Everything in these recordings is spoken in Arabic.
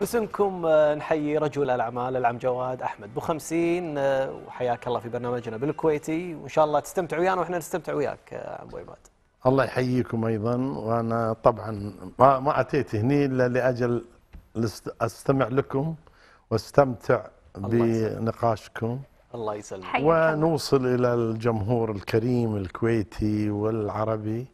باسمكم آه، نحيي رجل الاعمال العم جواد احمد بو 50 آه، وحياك الله في برنامجنا بالكويتي وان شاء الله تستمتع ويانا واحنا نستمتع وياك آه، ابو عباد. الله يحييكم ايضا وانا طبعا ما ما اتيت هني الا لاجل استمع لكم واستمتع بنقاشكم الله يسلمك ونوصل الى الجمهور الكريم الكويتي والعربي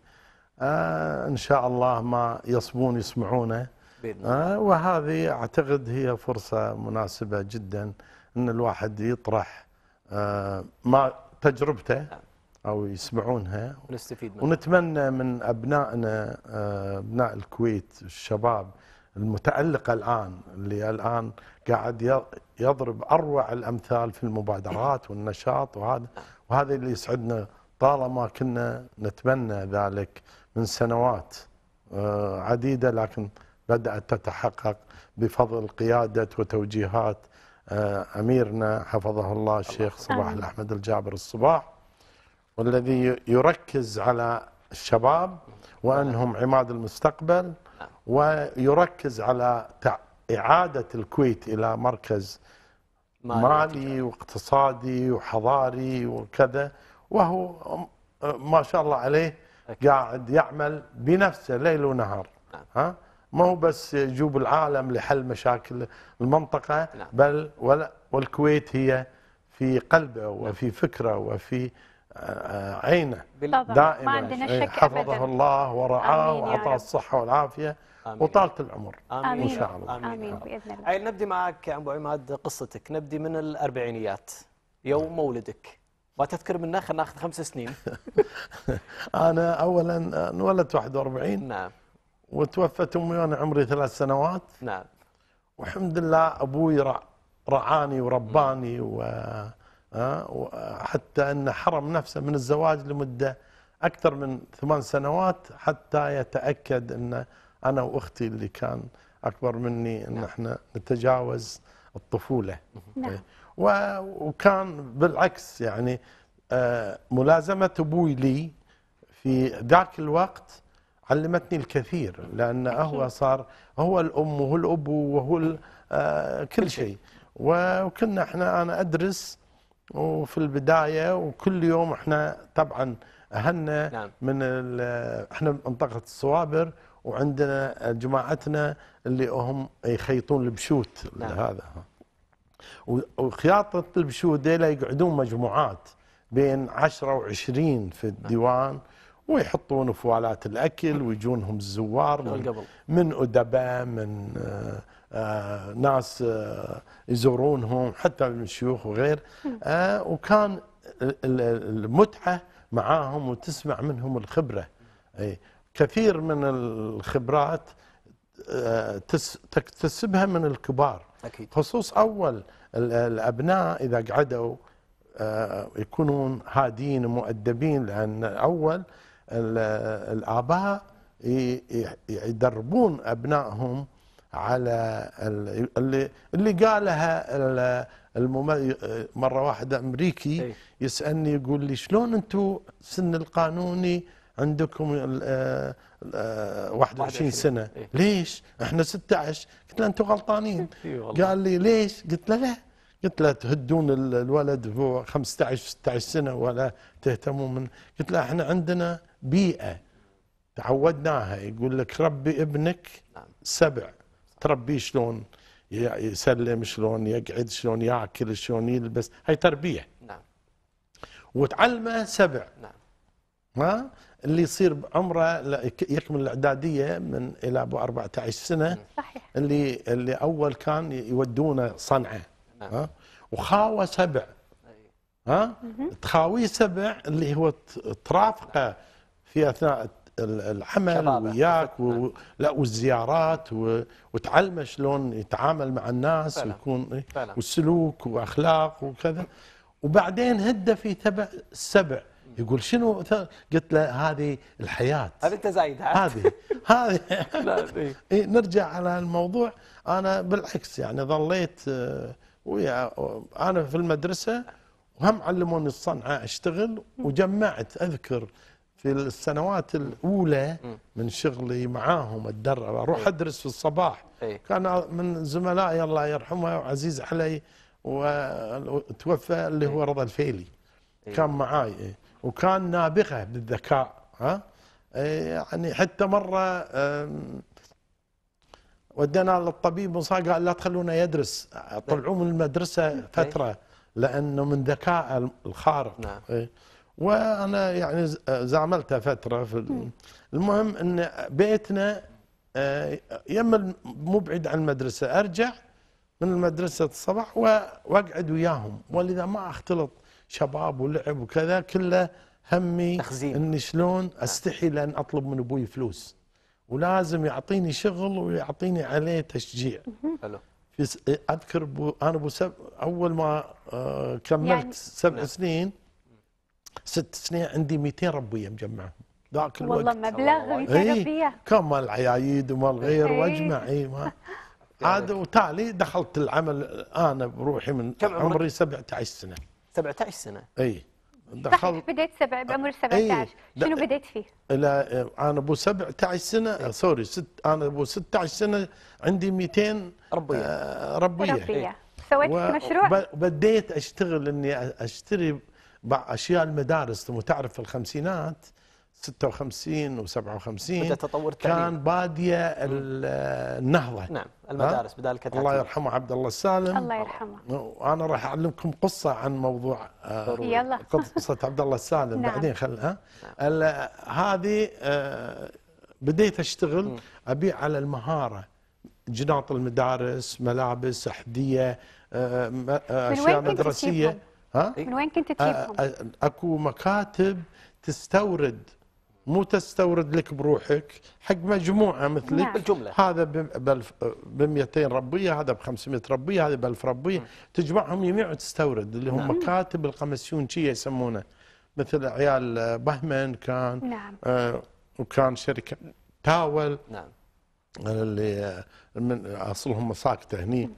آه ان شاء الله ما يصبون يسمعونه بإذن آه، الله. وهذه أعتقد هي فرصة مناسبة جدا أن الواحد يطرح آه، ما تجربته نعم. أو يسمعونها ونستفيد منها. ونتمنى من أبنائنا آه، أبناء الكويت الشباب المتألقة الآن اللي الآن قاعد يضرب أروع الأمثال في المبادرات والنشاط وهذا وهذا اللي يسعدنا طالما كنا نتمنى ذلك من سنوات عديدة لكن بدأت تتحقق بفضل قيادة وتوجيهات آه، أميرنا حفظه الله الشيخ صباح الأحمد الجابر الصباح والذي يركز على الشباب وأنهم عماد المستقبل ويركز على إعادة الكويت إلى مركز مالي واقتصادي وحضاري وكذا وهو ما شاء الله عليه قاعد يعمل بنفسه ليل ونهار نعم. ها ما هو بس جوب العالم لحل مشاكل المنطقة نعم. بل ولا والكويت هي في قلبه نعم. وفي فكره وفي آه، عينه دائما ما عندنا إيه. شك حفظه أبداً. الله ورعاه وعطاه الصحه والعافيه وطالت العمر آمين, آمين. ان شاء الله امين, آمين. باذن الله نبدي معك ابو عماد قصتك نبدي من الاربعينيات يوم نعم. مولدك ما تذكر منه خلينا ناخذ خمس سنين انا اولا آه، انولدت 41 نعم وتوفت امي وانا عمري ثلاث سنوات نعم والحمد لله ابوي رعاني ورباني و آه، حتى انه حرم نفسه من الزواج لمده اكثر من ثمان سنوات حتى يتاكد ان انا واختي اللي كان اكبر مني ان نعم. احنا نتجاوز الطفوله نعم. إيه. و... وكان بالعكس يعني آه، ملازمه ابوي لي في ذاك الوقت علمتني الكثير لأن هو صار هو الأم وهو الأب وهو آه، كل شيء وكنا احنا أنا أدرس وفي البداية وكل يوم احنا طبعا أهلنا نعم. من احنا منطقة الصوابر وعندنا جماعتنا اللي هم يخيطون البشوت نعم. هذا وخياطة البشوت ديلا يقعدون مجموعات بين 10 و20 في نعم. الديوان نعم. ويحطون فوالات الاكل ويجونهم الزوار من, من ادباء من آآ آه، آه، ناس آآ آه، يزورونهم حتى من الشيوخ وغير وكان المتعه معاهم وتسمع منهم الخبره أي كثير من الخبرات تكتسبها من الكبار أكيد. خصوص اول الابناء اذا قعدوا يكونون هادين ومؤدبين لان اول الآباء يدربون أبنائهم على اللي اللي قالها مره واحد امريكي إيه. يسالني يقول لي شلون انتم سن القانوني عندكم الـ 21 آه، آه، سنه إيه. ليش احنا 16 قلت له انتم غلطانين إيه قال لي ليش قلت له لا قلت له تهدون الولد هو 15 16 سنه ولا تهتمون من قلت له احنا عندنا بيئه تعودناها يقول لك ربي ابنك نعم. سبع تربيه شلون يسلم شلون يقعد شلون ياكل شلون يلبس هاي تربيه نعم وتعلمه سبع نعم ما اللي يصير بعمره يكمل الاعداديه من الى ابو 14 سنه نعم. صحيح اللي اللي اول كان يودونه صنعه نعم. ها وخاوه سبع ها تخاويه سبع اللي هو ترافقه في اثناء العمل شبابة. وياك و... لا والزيارات و... وتعلمه شلون يتعامل مع الناس فعلا. ويكون إيه، فعلا. والسلوك واخلاق وكذا وبعدين هده في تبع السبع يقول شنو قلت له هذه الحياه هذه انت زايدها هذه هذه إيه. إيه، نرجع على الموضوع انا بالعكس يعني ظليت آه، ويا آه، انا في المدرسه وهم علموني الصنعه اشتغل وجمعت اذكر في السنوات الاولى من شغلي معاهم اتدرب اروح ادرس في الصباح إيه. كان من زملائي الله يرحمه وعزيز علي وتوفى اللي هو إيه. رضا الفيلي إيه. كان معاي وكان نابغه بالذكاء ها يعني حتى مره ودينا للطبيب وصار قال لا تخلونا يدرس طلعوه من المدرسه فتره لانه من ذكائه الخارق نعم. وانا يعني زعملتها فتره في المهم ان بيتنا آه، يما مو بعيد عن المدرسه ارجع من المدرسه الصبح واقعد وياهم ولذا ما اختلط شباب ولعب وكذا كله همي تخزين. اني شلون نعم. استحي لان اطلب من ابوي فلوس ولازم يعطيني شغل ويعطيني عليه تشجيع حلو اذكر بو انا بو اول ما آه، كملت يعني سبع نعم. سنين ست سنين عندي 200 ربويه مجمعهم ذاك الوقت والله مبلغ 200 إيه، ربيه كان مال العيايد ومال غير إيه. واجمع اي عاد وتالي دخلت العمل انا بروحي من كم عمري, عمري 17 سنه 17 سنه اي دخلت بديت سبع آه، بعمر 17 إيه. شنو بديت فيه؟ لا آه، انا ابو 17 سنه ايه؟ سوري ست انا ابو 16 سنه عندي 200 ربيه آه ربيه, ربية. ايه؟ سويت مشروع بديت اشتغل اني اشتري اشياء المدارس تعرف في الخمسينات 56 و 57 بدأ تطور التعليم. كان باديه النهضه نعم المدارس بدال كتاتيب الله يرحمه عبد الله السالم الله يرحمه وانا راح اعلمكم قصه عن موضوع آه، يلا قصه عبد الله السالم نعم. بعدين نعم. هذه آه، بديت اشتغل ابيع على المهاره جناط المدارس ملابس احذيه آه، اشياء مدرسيه ها؟ من وين كنت آه، تجيبهم؟ آه، اكو مكاتب تستورد مو تستورد لك بروحك حق مجموعه مثلك نعم. بالجمله هذا ب 200 ربيه هذا ب 500 ربيه هذا ب 1000 ربيه تجمعهم جميع وتستورد اللي هم نعم. مكاتب القمسيون شي يسمونه مثل عيال بهمن كان نعم. آه وكان شركه تاول نعم اللي آه، من اصلهم ساكته هني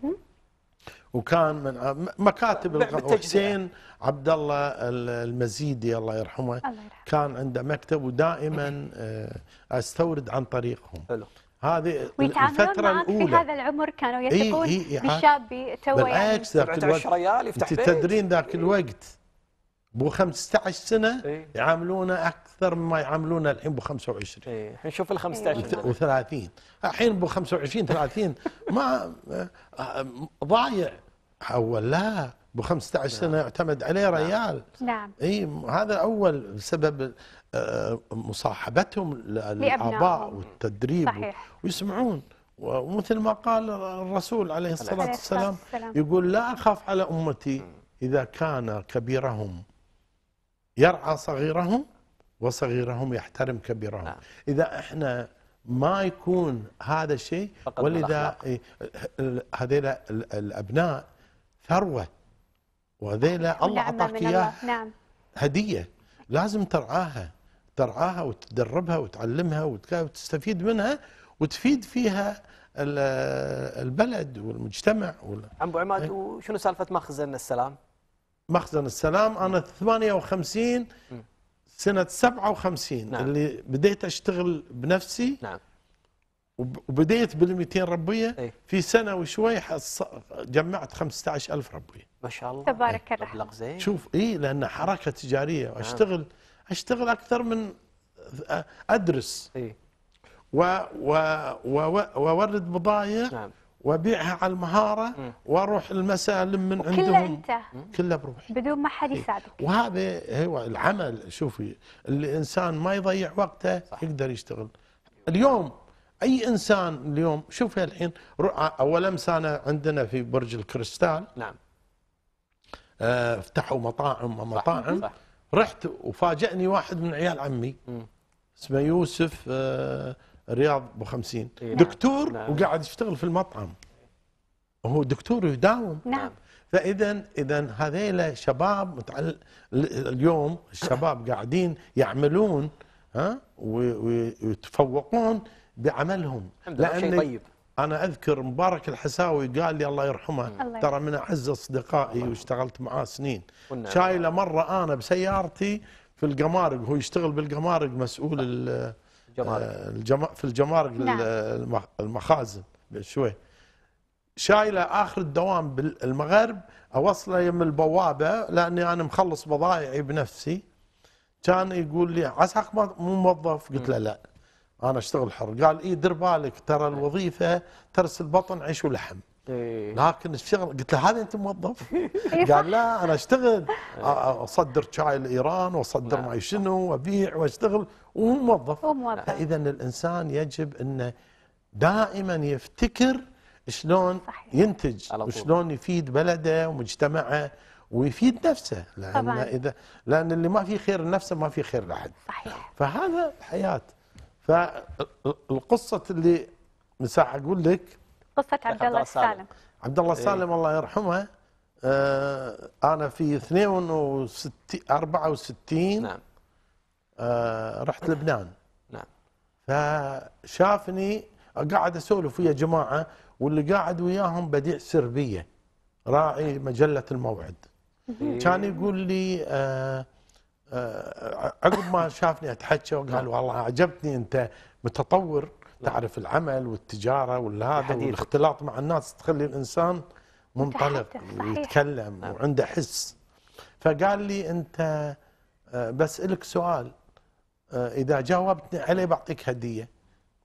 وكان من مكاتب حسين عبد الله المزيدي الله يرحمه الله يرحمه. كان عنده مكتب ودائما آه، استورد عن طريقهم حلو هذه الفترة الأولى في هذا العمر كانوا يثقون إيه إيه بالشاب تو بالعكس ذاك الوقت ريال يفتح تدرين ذاك الوقت ابو 15 سنة يعاملونه اكثر مما يعاملونا الحين ب 25 ايه نشوف ال 15 و30 يعني. الحين ب 25 30 ما آه، ضايع اول لا ب 15 سنه يعتمد عليه نعم. ريال نعم اي هذا اول بسبب آه، مصاحبتهم للاباء والتدريب صحيح. ويسمعون ومثل ما قال الرسول عليه الصلاه والسلام يقول لا اخاف على امتي اذا كان كبيرهم يرعى صغيرهم وصغيرهم يحترم كبيرهم نعم. إذا إحنا ما يكون هذا الشيء ولذا إيه، هذيل الأبناء ثروة وهذيل الله أعطاك إياها نعم. هدية لازم ترعاها ترعاها وتدربها وتعلمها وتستفيد منها وتفيد فيها البلد والمجتمع وال... عم عماد وشنو سالفه مخزن السلام؟ مخزن السلام انا 58 سنة 57 نعم. اللي بديت أشتغل بنفسي نعم وبديت بال 200 ربية ايه؟ في سنة وشوي حص... جمعت 15000 ربية ما شاء الله تبارك إيه. الله مبلغ زين شوف إي لأن حركة تجارية وأشتغل نعم. أشتغل أكثر من أدرس أي. و... و... و... وأورد بضايع نعم وابيعها على المهاره واروح المساء لم من عندهم كله انت كله بروحي بدون ما حد يساعدك وهذا هو العمل شوفي الانسان ما يضيع وقته صح. يقدر يشتغل اليوم اي انسان اليوم شوفي الحين آه، اول امس انا عندنا في برج الكريستال نعم آه فتحوا مطاعم مطاعم صح. صح. رحت وفاجئني واحد من عيال عمي اسمه يوسف آه رياض ابو 50 إيه. نعم. دكتور نعم. وقاعد يشتغل في المطعم وهو دكتور يداوم نعم, نعم. فاذا اذا هذيلا شباب متعلق اليوم الشباب قاعدين يعملون ها ويتفوقون بعملهم الحمد لله شيء طيب انا اذكر مبارك الحساوي قال لي الله يرحمه ترى من اعز اصدقائي واشتغلت معاه سنين شايله نعم. مره انا بسيارتي في القمارق هو يشتغل بالقمارق مسؤول آه، الجمارك في الجمارك نعم. المخازن شوي شايله اخر الدوام بالمغرب اوصله يم البوابه لاني انا مخلص بضايعي بنفسي كان يقول لي عساك مو موظف قلت له لا انا اشتغل حر قال اي دير بالك ترى نعم. الوظيفه ترس البطن عيش ولحم إيه. لكن كنت قلت له هذا انت موظف أيوة. قال لا انا اشتغل إيه. اصدر شاي لايران واصدر نعم. ما شنو وابيع واشتغل وهو موظف فاذا الانسان يجب انه دائما يفتكر شلون ينتج وشلون يفيد بلده ومجتمعه ويفيد نفسه لان طبعاً. اذا لان اللي ما في خير لنفسه ما في خير لاحد صحيح فهذا الحياه فالقصه اللي مساح اقول لك قصه عبد الله السالم عبد الله السالم إيه؟ الله يرحمه آه، انا في 62 64 نعم آه، رحت لبنان نعم فشافني قاعد اسولف ويا جماعه واللي قاعد وياهم بديع سربيه راعي مجله الموعد كان يقول لي آه، عقب ما شافني اتحكى وقال نعم. والله عجبتني انت متطور تعرف العمل والتجاره والهذا والاختلاط مع الناس تخلي الانسان منطلق ويتكلم نعم. وعنده حس فقال لي انت آه، بسالك سؤال آه، اذا جاوبتني عليه بعطيك هديه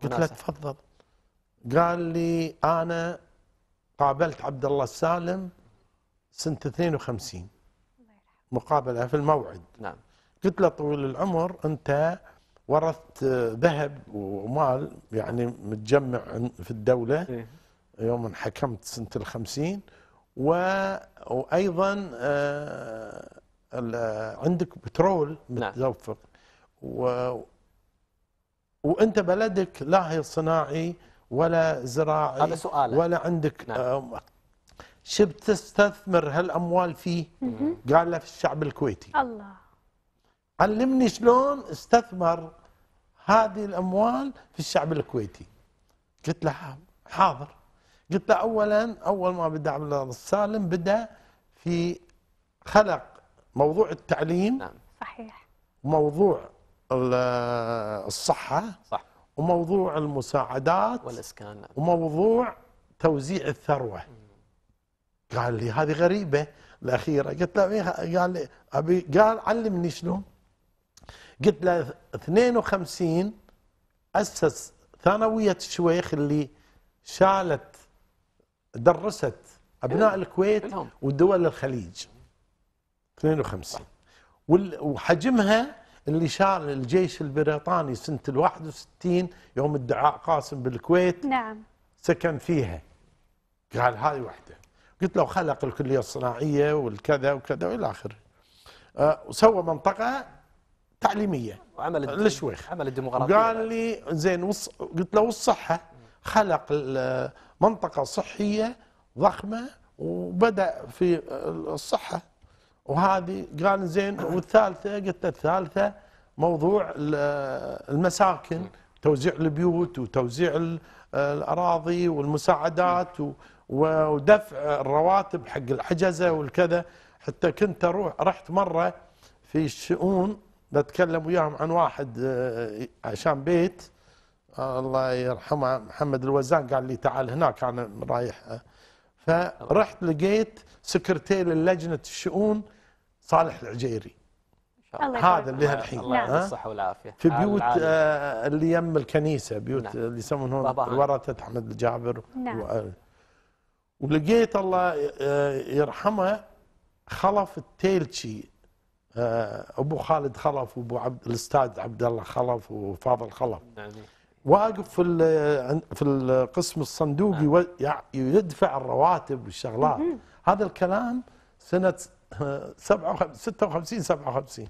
قلت له تفضل قال لي انا قابلت عبد الله السالم سنه 52 مقابله في الموعد نعم قلت له طويل العمر انت ورثت ذهب ومال يعني متجمع في الدولة إيه. يوم حكمت سنة الخمسين وأيضا آه، عندك بترول نعم. متدفق و... وانت بلدك لا هي صناعي ولا زراعي هذا سؤال ولا عندك نعم. آه، شو بتستثمر هالاموال فيه؟ قال له في الشعب الكويتي الله علمني شلون استثمر هذه الاموال في الشعب الكويتي قلت له حاضر قلت له اولا اول ما بدا عبد الله السالم بدا في خلق موضوع التعليم نعم صحيح وموضوع الصحه صح وموضوع المساعدات والاسكان نعم. وموضوع توزيع الثروه قال لي هذه غريبه الاخيره قلت له إيه، قال لي ابي قال علمني شلون قلت له 52 اسس ثانويه الشويخ اللي شالت درست ابناء إيه، الكويت ودول الخليج 52 وحجمها اللي شال الجيش البريطاني سنه ال 61 يوم ادعاء قاسم بالكويت نعم سكن فيها قال هذه وحده قلت له خلق الكليه الصناعيه والكذا وكذا والى اخره آه، وسوى منطقه تعليميه وعمل الشويخ عمل الديمقراطيه قال لي زين وص... قلت له والصحه خلق منطقه صحيه ضخمه وبدا في الصحه وهذه قال زين والثالثه قلت له الثالثه موضوع المساكن توزيع البيوت وتوزيع الاراضي والمساعدات ودفع الرواتب حق الحجزه والكذا حتى كنت اروح رحت مره في الشؤون بتكلم وياهم عن واحد آه، آه، عشان بيت آه، الله يرحمه محمد الوزان قال لي تعال هناك انا رايح فرحت لقيت سكرتير لجنه الشؤون صالح العجيري هذا اللي هالحين الله الصحه والعافيه في بيوت آه اللي يم الكنيسه بيوت نعم. اللي يسمونهم ورثه احمد الجابر نعم. ولقيت الله يرحمه خلف التيلشي آه، ابو خالد خلف وابو عبد الاستاذ عبد الله خلف وفاضل خلف نعم. واقف في في القسم الصندوقي نعم. يدفع الرواتب والشغلات هذا الكلام سنه 56 57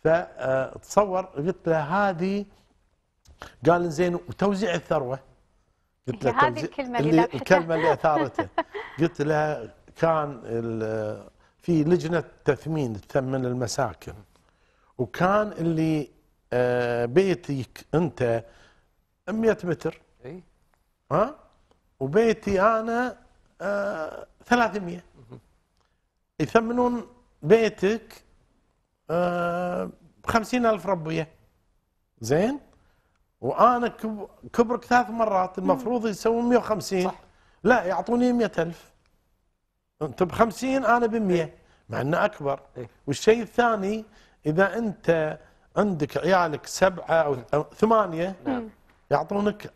فتصور قلت له هذه قال زين وتوزيع الثروه قلت له هذه الكلمه اللي, اللي الكلمه اللي اثارته قلت له كان في لجنه تثمين تثمن المساكن وكان اللي آه، بيتك انت 100 متر اي ها وبيتي انا 300 آه، يثمنون بيتك بخمسين آه، ألف ربية زين وأنا كبرك ثلاث مرات المفروض يسوون 150 صح. لا يعطوني 100000 انت ب 50 انا ب 100 إيه. مع انه اكبر إيه. والشيء الثاني اذا انت عندك عيالك سبعه او ثمانيه نعم. يعطونك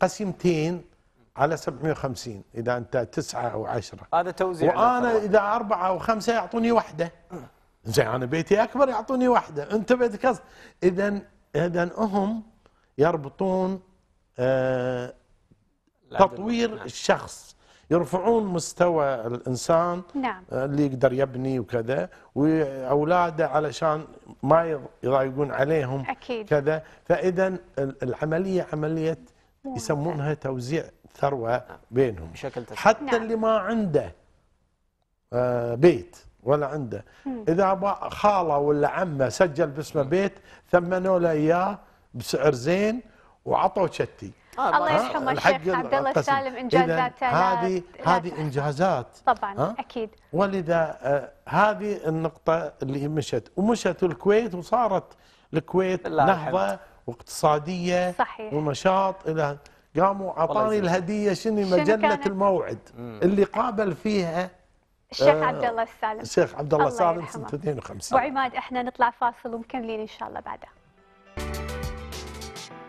قسيمتين على 750 اذا انت تسعه او عشره هذا توزيع وانا اذا اربعه او خمسه يعطوني واحده زين انا بيتي اكبر يعطوني واحده انت بيتك اذا اذا هم يربطون آه تطوير نعم. الشخص يرفعون مستوى الانسان نعم. آه، اللي يقدر يبني وكذا واولاده علشان ما يضايقون عليهم أكيد. كذا فاذا العمليه عمليه يسمونها توزيع ثروه بينهم بشكل حتى نعم. اللي ما عنده آه، بيت ولا عنده اذا خاله ولا عمه سجل باسمه بيت ثمنوا له اياه بسعر زين وعطوه شتي الله يرحمه الشيخ عبد الله السالم انجازات هذه هذه انجازات طبعا اكيد ولذا آه، هذه النقطه اللي مشت ومشت الكويت وصارت الكويت نهضه واقتصاديه صحيح. ونشاط الى قاموا اعطاني الهديه شنو مجله الموعد مم. اللي قابل فيها الشيخ آه، عبد الله السالم الشيخ عبد الله السالم سنه 52 وعماد احنا نطلع فاصل ومكملين ان شاء الله بعدها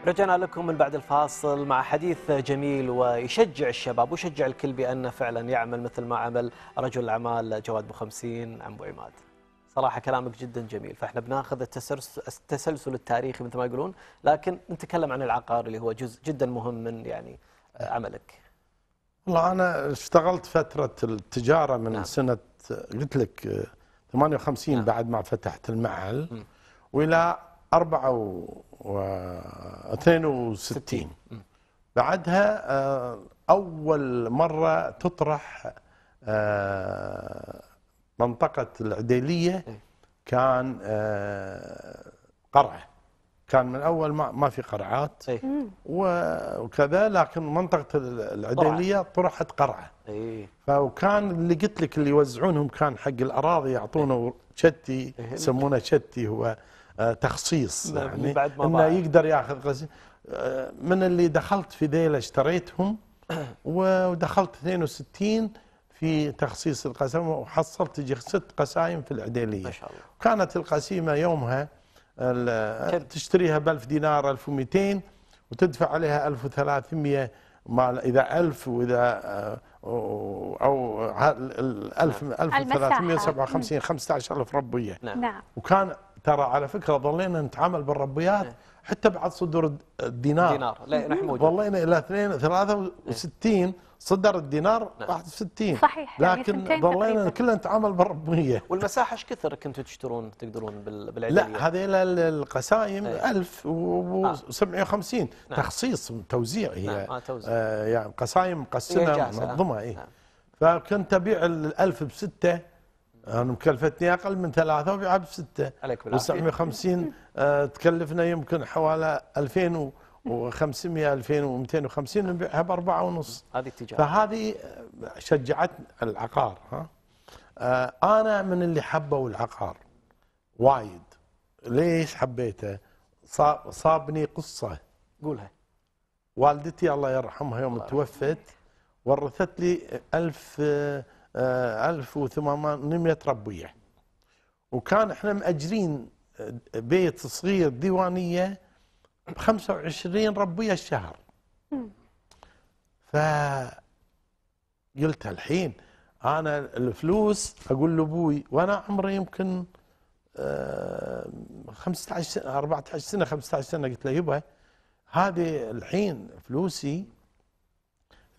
رجعنا لكم من بعد الفاصل مع حديث جميل ويشجع الشباب ويشجع الكل بأنه فعلا يعمل مثل ما عمل رجل الأعمال جواد بخمسين عم بو عماد صراحة كلامك جدا جميل فإحنا بناخذ التسلسل التاريخي مثل ما يقولون لكن نتكلم عن العقار اللي هو جزء جدا مهم من يعني آه، عملك والله أنا اشتغلت فترة التجارة من نعم. سنة قلت لك 58 آه، نعم. بعد ما فتحت المعهل وإلى 4 و 62 بعدها آه، أول مرة تطرح آه، منطقة العديلية كان آه، قرعة كان من أول ما في قرعات إيه. وكذا لكن منطقة العديلية طرحت قرعة إيه. فكان اللي قلت لك اللي يوزعونهم كان حق الأراضي يعطونه إيه. شتي يسمونه شتي هو تخصيص نعم، يعني بعد ما انه يقدر ياخذ آه، من اللي دخلت في ذيل اشتريتهم ودخلت 62 في تخصيص القسم وحصلت تجي ست قسائم في العديليه ما شاء الله وكانت القسيمه يومها تشتريها ب 1000 دينار 1200 وتدفع عليها 1300 مال اذا 1000 واذا آه، او 1000 1357 15000 ربويه نعم, نعم. وكان ترى على فكره ظلينا نتعامل بالربيات إيه. حتى بعد صدور الدينار دينار لا نحن ظلينا الى 2 63 إيه. صدر الدينار 61 نعم. صحيح يعني لكن ظلينا كلنا نتعامل بالربيه والمساحه ايش كثر كنتوا تشترون تقدرون بالعدليه؟ لا هذه القسايم 1750 إيه. آه. نعم. تخصيص توزيع هي نعم. آه توزيع. آه يعني قسايم مقسمه منظمه اي آه. نعم. فكنت ابيع ال 1000 بسته انا مكلفتني اقل من ثلاثه وبيعها بسته عليكم العافيه 950 آه تكلفنا يمكن حوالي 2500 2250 نبيعها باربعه ونص هذه التجاره فهذه آه، شجعت العقار ها آه انا من اللي حبوا العقار وايد ليش حبيته؟ صابني قصه قولها والدتي الله يرحمها يوم توفت ورثت لي 1000 1800 آه، ربيع وكان احنا مأجرين آه، بيت صغير ديوانية ب 25 ربيع الشهر فقلت الحين انا الفلوس اقول لابوي وانا عمري يمكن 15 آه، 14 سنه 15 سنه قلت له يبا هذه الحين فلوسي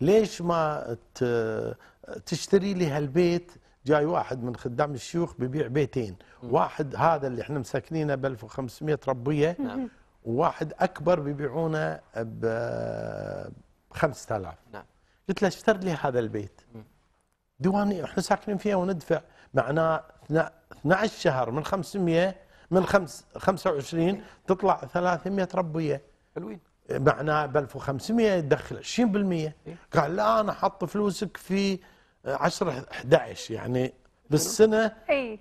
ليش ما تشتري لي هالبيت جاي واحد من خدام الشيوخ ببيع بيتين واحد هذا اللي احنا مسكنينه ب 1500 ربيه نعم. وواحد اكبر بيبيعونه ب 5000 نعم قلت له اشتر لي هذا البيت ديواني احنا ساكنين فيها وندفع معناه 12 شهر من 500 من 25 تطلع 300 ربيه حلوين معناه ب 1500 تدخل 20% قال لا انا حط فلوسك في 10 11 يعني بالسنه آه،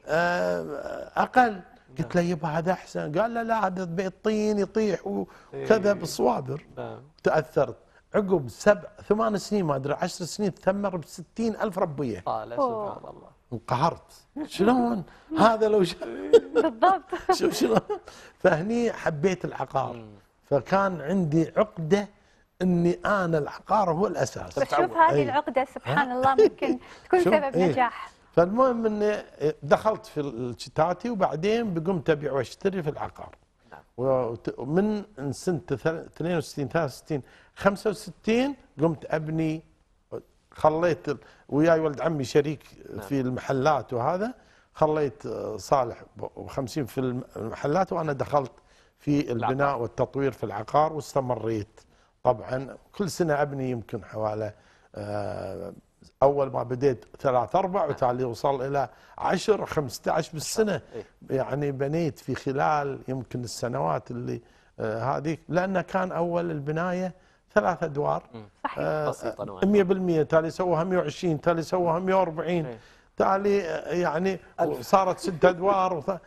اقل قلت له يبا هذا احسن قال لا لا هذا الطين يطيح وكذا بالصوابر نعم. تاثرت عقب سبع ثمان سنين ما ادري 10 سنين تثمر ب 60000 ربيه طالع سبحان الله انقهرت شلون هذا لو بالضبط شوف شلون فهني حبيت العقار فكان عندي عقده اني انا العقار هو الاساس بس شوف هذه أيه. العقده سبحان الله ممكن تكون سبب إيه؟ نجاح فالمهم اني دخلت في الشتاتي وبعدين بقمت ابيع واشتري في العقار نعم. ومن سنه 62 63 65 قمت ابني خليت وياي ولد عمي شريك نعم. في المحلات وهذا خليت صالح 50 في المحلات وانا دخلت في البناء والتطوير في العقار واستمريت طبعا كل سنة أبني يمكن حوالي آه، أول ما بديت ثلاث أربع نعم. وتالي وصل إلى 10 15 بالسنة إيه. يعني بنيت في خلال يمكن السنوات اللي آه، هذه لأنه كان أول البناية ثلاث أدوار صحيح آه، بسيطة 100% تالي سووها 120 تالي سووها 140 إيه. تالي يعني صارت ست أدوار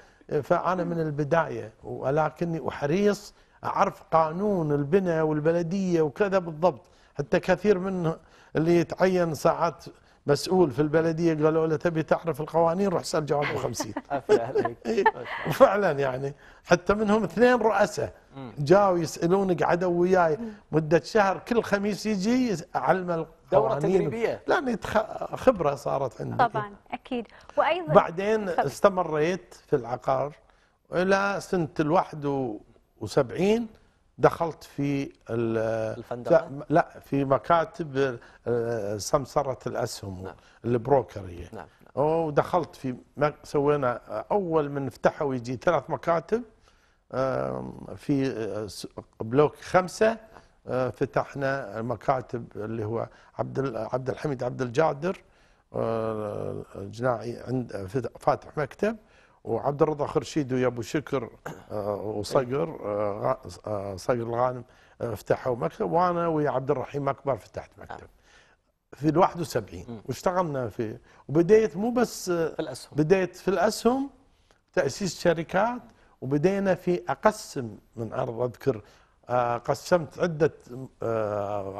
فأنا من البداية ولكني أحريص عرف قانون البناء والبلدية وكذا بالضبط حتى كثير من اللي يتعين ساعات مسؤول في البلدية قالوا له تبي تعرف القوانين روح سأل جواب الخمسين وفعلا إيه. يعني حتى منهم اثنين رؤساء جاوا يسألون قعدوا وياي مدة شهر كل خميس يجي علم دورة تدريبية لأن خبرة صارت عندي طبعا أكيد وأيضا بعدين استمريت في العقار إلى سنة الواحد و... وسبعين دخلت في الفندقة؟ لا في مكاتب آه، سمسرة الأسهم نعم. البروكرية نعم. نعم. ودخلت في سوينا أول من فتحوا يجي ثلاث مكاتب في آه، بلوك خمسة آه، فتحنا المكاتب اللي هو عبد عبد الحميد عبد الجادر جناعي عند فاتح مكتب وعبد الرضا خرشيد ويا ابو شكر آه، وصقر آه، آه، صقر الغانم فتحوا مكتب وانا ويا عبد الرحيم اكبر فتحت مكتب في ال 71 واشتغلنا في وبديت مو بس في الاسهم بديت في الاسهم تاسيس شركات وبدينا في اقسم من ارض اذكر قسمت عده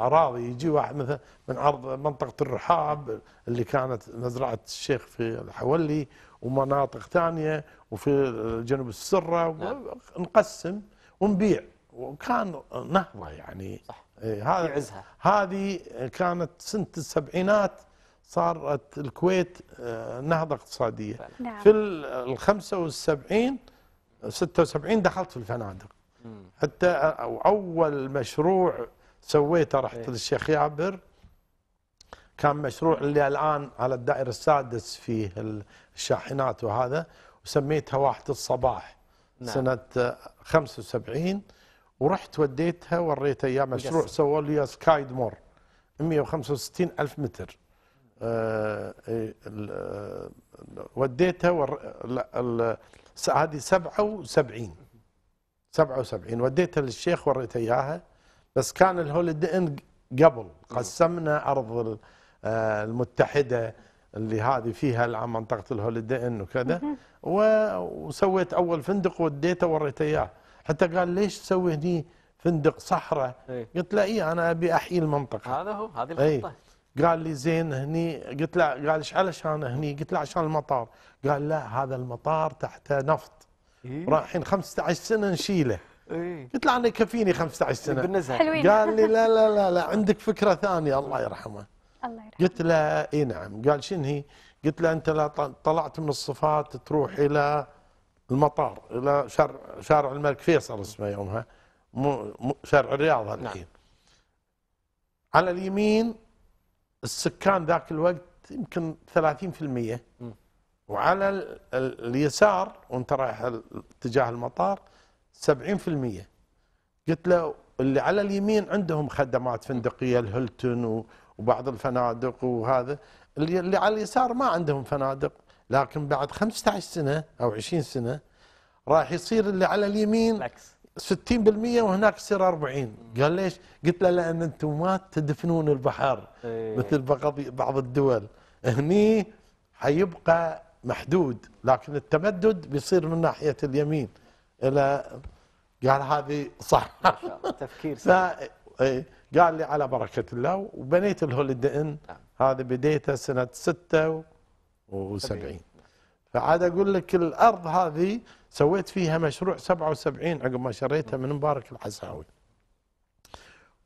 اراضي يجي واحد مثلا من ارض منطقه الرحاب اللي كانت مزرعه الشيخ في الحولي ومناطق ثانيه وفي جنوب السره نعم. نقسم ونبيع وكان نهضه يعني صح إيه، هذا هذه كانت سنه السبعينات صارت الكويت آه، نهضه اقتصاديه نعم. في ال 75 76 دخلت في الفنادق حتى اول مشروع سويته رحت إيه. للشيخ يابر كان مشروع اللي الآن على الدائر السادس فيه الشاحنات وهذا وسميتها واحدة الصباح نعم. سنة 75 ورحت وديتها وريتها اياه مشروع سووا لي سكايد مور 165 ألف متر آه، آه، وديتها ور... هذه 77 77 وديتها للشيخ وريته اياها بس كان الهوليدي ان قبل قسمنا ارض آه، المتحده اللي هذه فيها منطقه الهوليدي ان وكذا وسويت اول فندق وديته وريته اياه حتى قال ليش تسوي هني فندق صحراء إيه. قلت له اي انا ابي احيي المنطقه هذا هو هذه إيه. الخطه قال لي زين هني قلت له قال ايش علشان هني قلت له عشان المطار قال لا هذا المطار تحت نفط إيه؟ رايحين 15 سنه نشيله إيه؟ قلت له انا يكفيني 15 سنه حلوين قال لي لا لا لا لا عندك فكره ثانيه الله يرحمه الله قلت له اي نعم قال شنو هي؟ قلت له انت لا طلعت من الصفات تروح الى المطار الى شارع شارع الملك فيصل اسمه يومها شارع الرياض نعم. الحين نعم. على اليمين السكان ذاك الوقت يمكن 30% وعلى اليسار وانت رايح اتجاه المطار 70% قلت له اللي على اليمين عندهم خدمات فندقيه الهلتون وبعض الفنادق وهذا اللي على اليسار ما عندهم فنادق لكن بعد 15 سنه او 20 سنه راح يصير اللي على اليمين 60% وهناك يصير 40 قال ليش؟ قلت له لان انتم ما تدفنون البحر إيه. مثل بعض الدول هني حيبقى محدود لكن التمدد بيصير من ناحيه اليمين الى قال هذه صح تفكير سليم إيه. قال لي على بركه الله وبنيت الهوليد ان نعم. هذا بديته سنه 76 فعاد اقول لك الارض هذه سويت فيها مشروع 77 عقب ما شريتها من مبارك الحساوي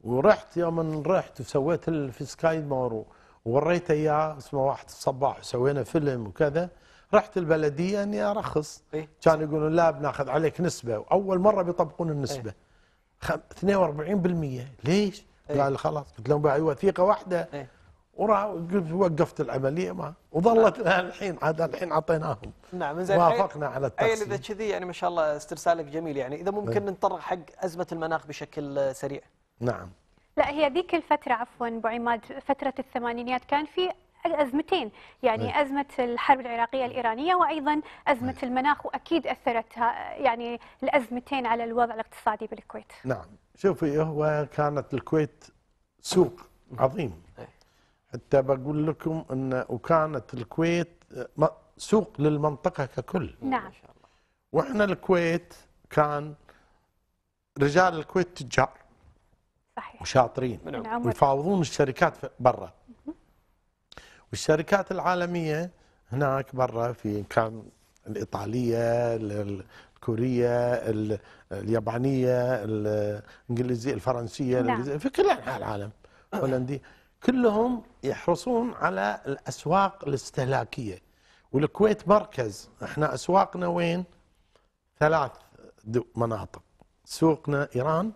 ورحت يوم رحت وسويت في سكاي مور ووريته اياه اسمه واحد الصباح وسوينا فيلم وكذا رحت البلديه اني ارخص إيه؟ كان يقولون لا بناخذ عليك نسبه واول مره بيطبقون النسبه إيه؟ 42% ليش؟ أيه. قال خلاص قلت لهم بقى وثيقه أيوة، واحده أيه. وراح وقفت العمليه ما وظلت نعم. الحين عاد الحين اعطيناهم نعم زين وافقنا على التقسيم اذا كذي يعني ما شاء الله استرسالك جميل يعني اذا ممكن أيه. نعم. نطرق حق ازمه المناخ بشكل سريع نعم لا هي ذيك الفترة عفوا أبو عماد فترة الثمانينيات كان في الازمتين يعني نعم. ازمه الحرب العراقيه الايرانيه وايضا ازمه أي. نعم. المناخ واكيد اثرت يعني الازمتين على الوضع الاقتصادي بالكويت نعم شوفي هو كانت الكويت سوق عظيم إيه. حتى بقول لكم ان وكانت الكويت سوق للمنطقه ككل نعم واحنا الكويت كان رجال الكويت تجار صحيح وشاطرين ويفاوضون الشركات برا الشركات العالميه هناك برا في كان الايطاليه الكوريه اليابانيه الانجليزيه الفرنسيه نعم. الانجليزيه في كل انحاء العالم هولنديه كلهم يحرصون على الاسواق الاستهلاكيه والكويت مركز احنا اسواقنا وين ثلاث مناطق سوقنا ايران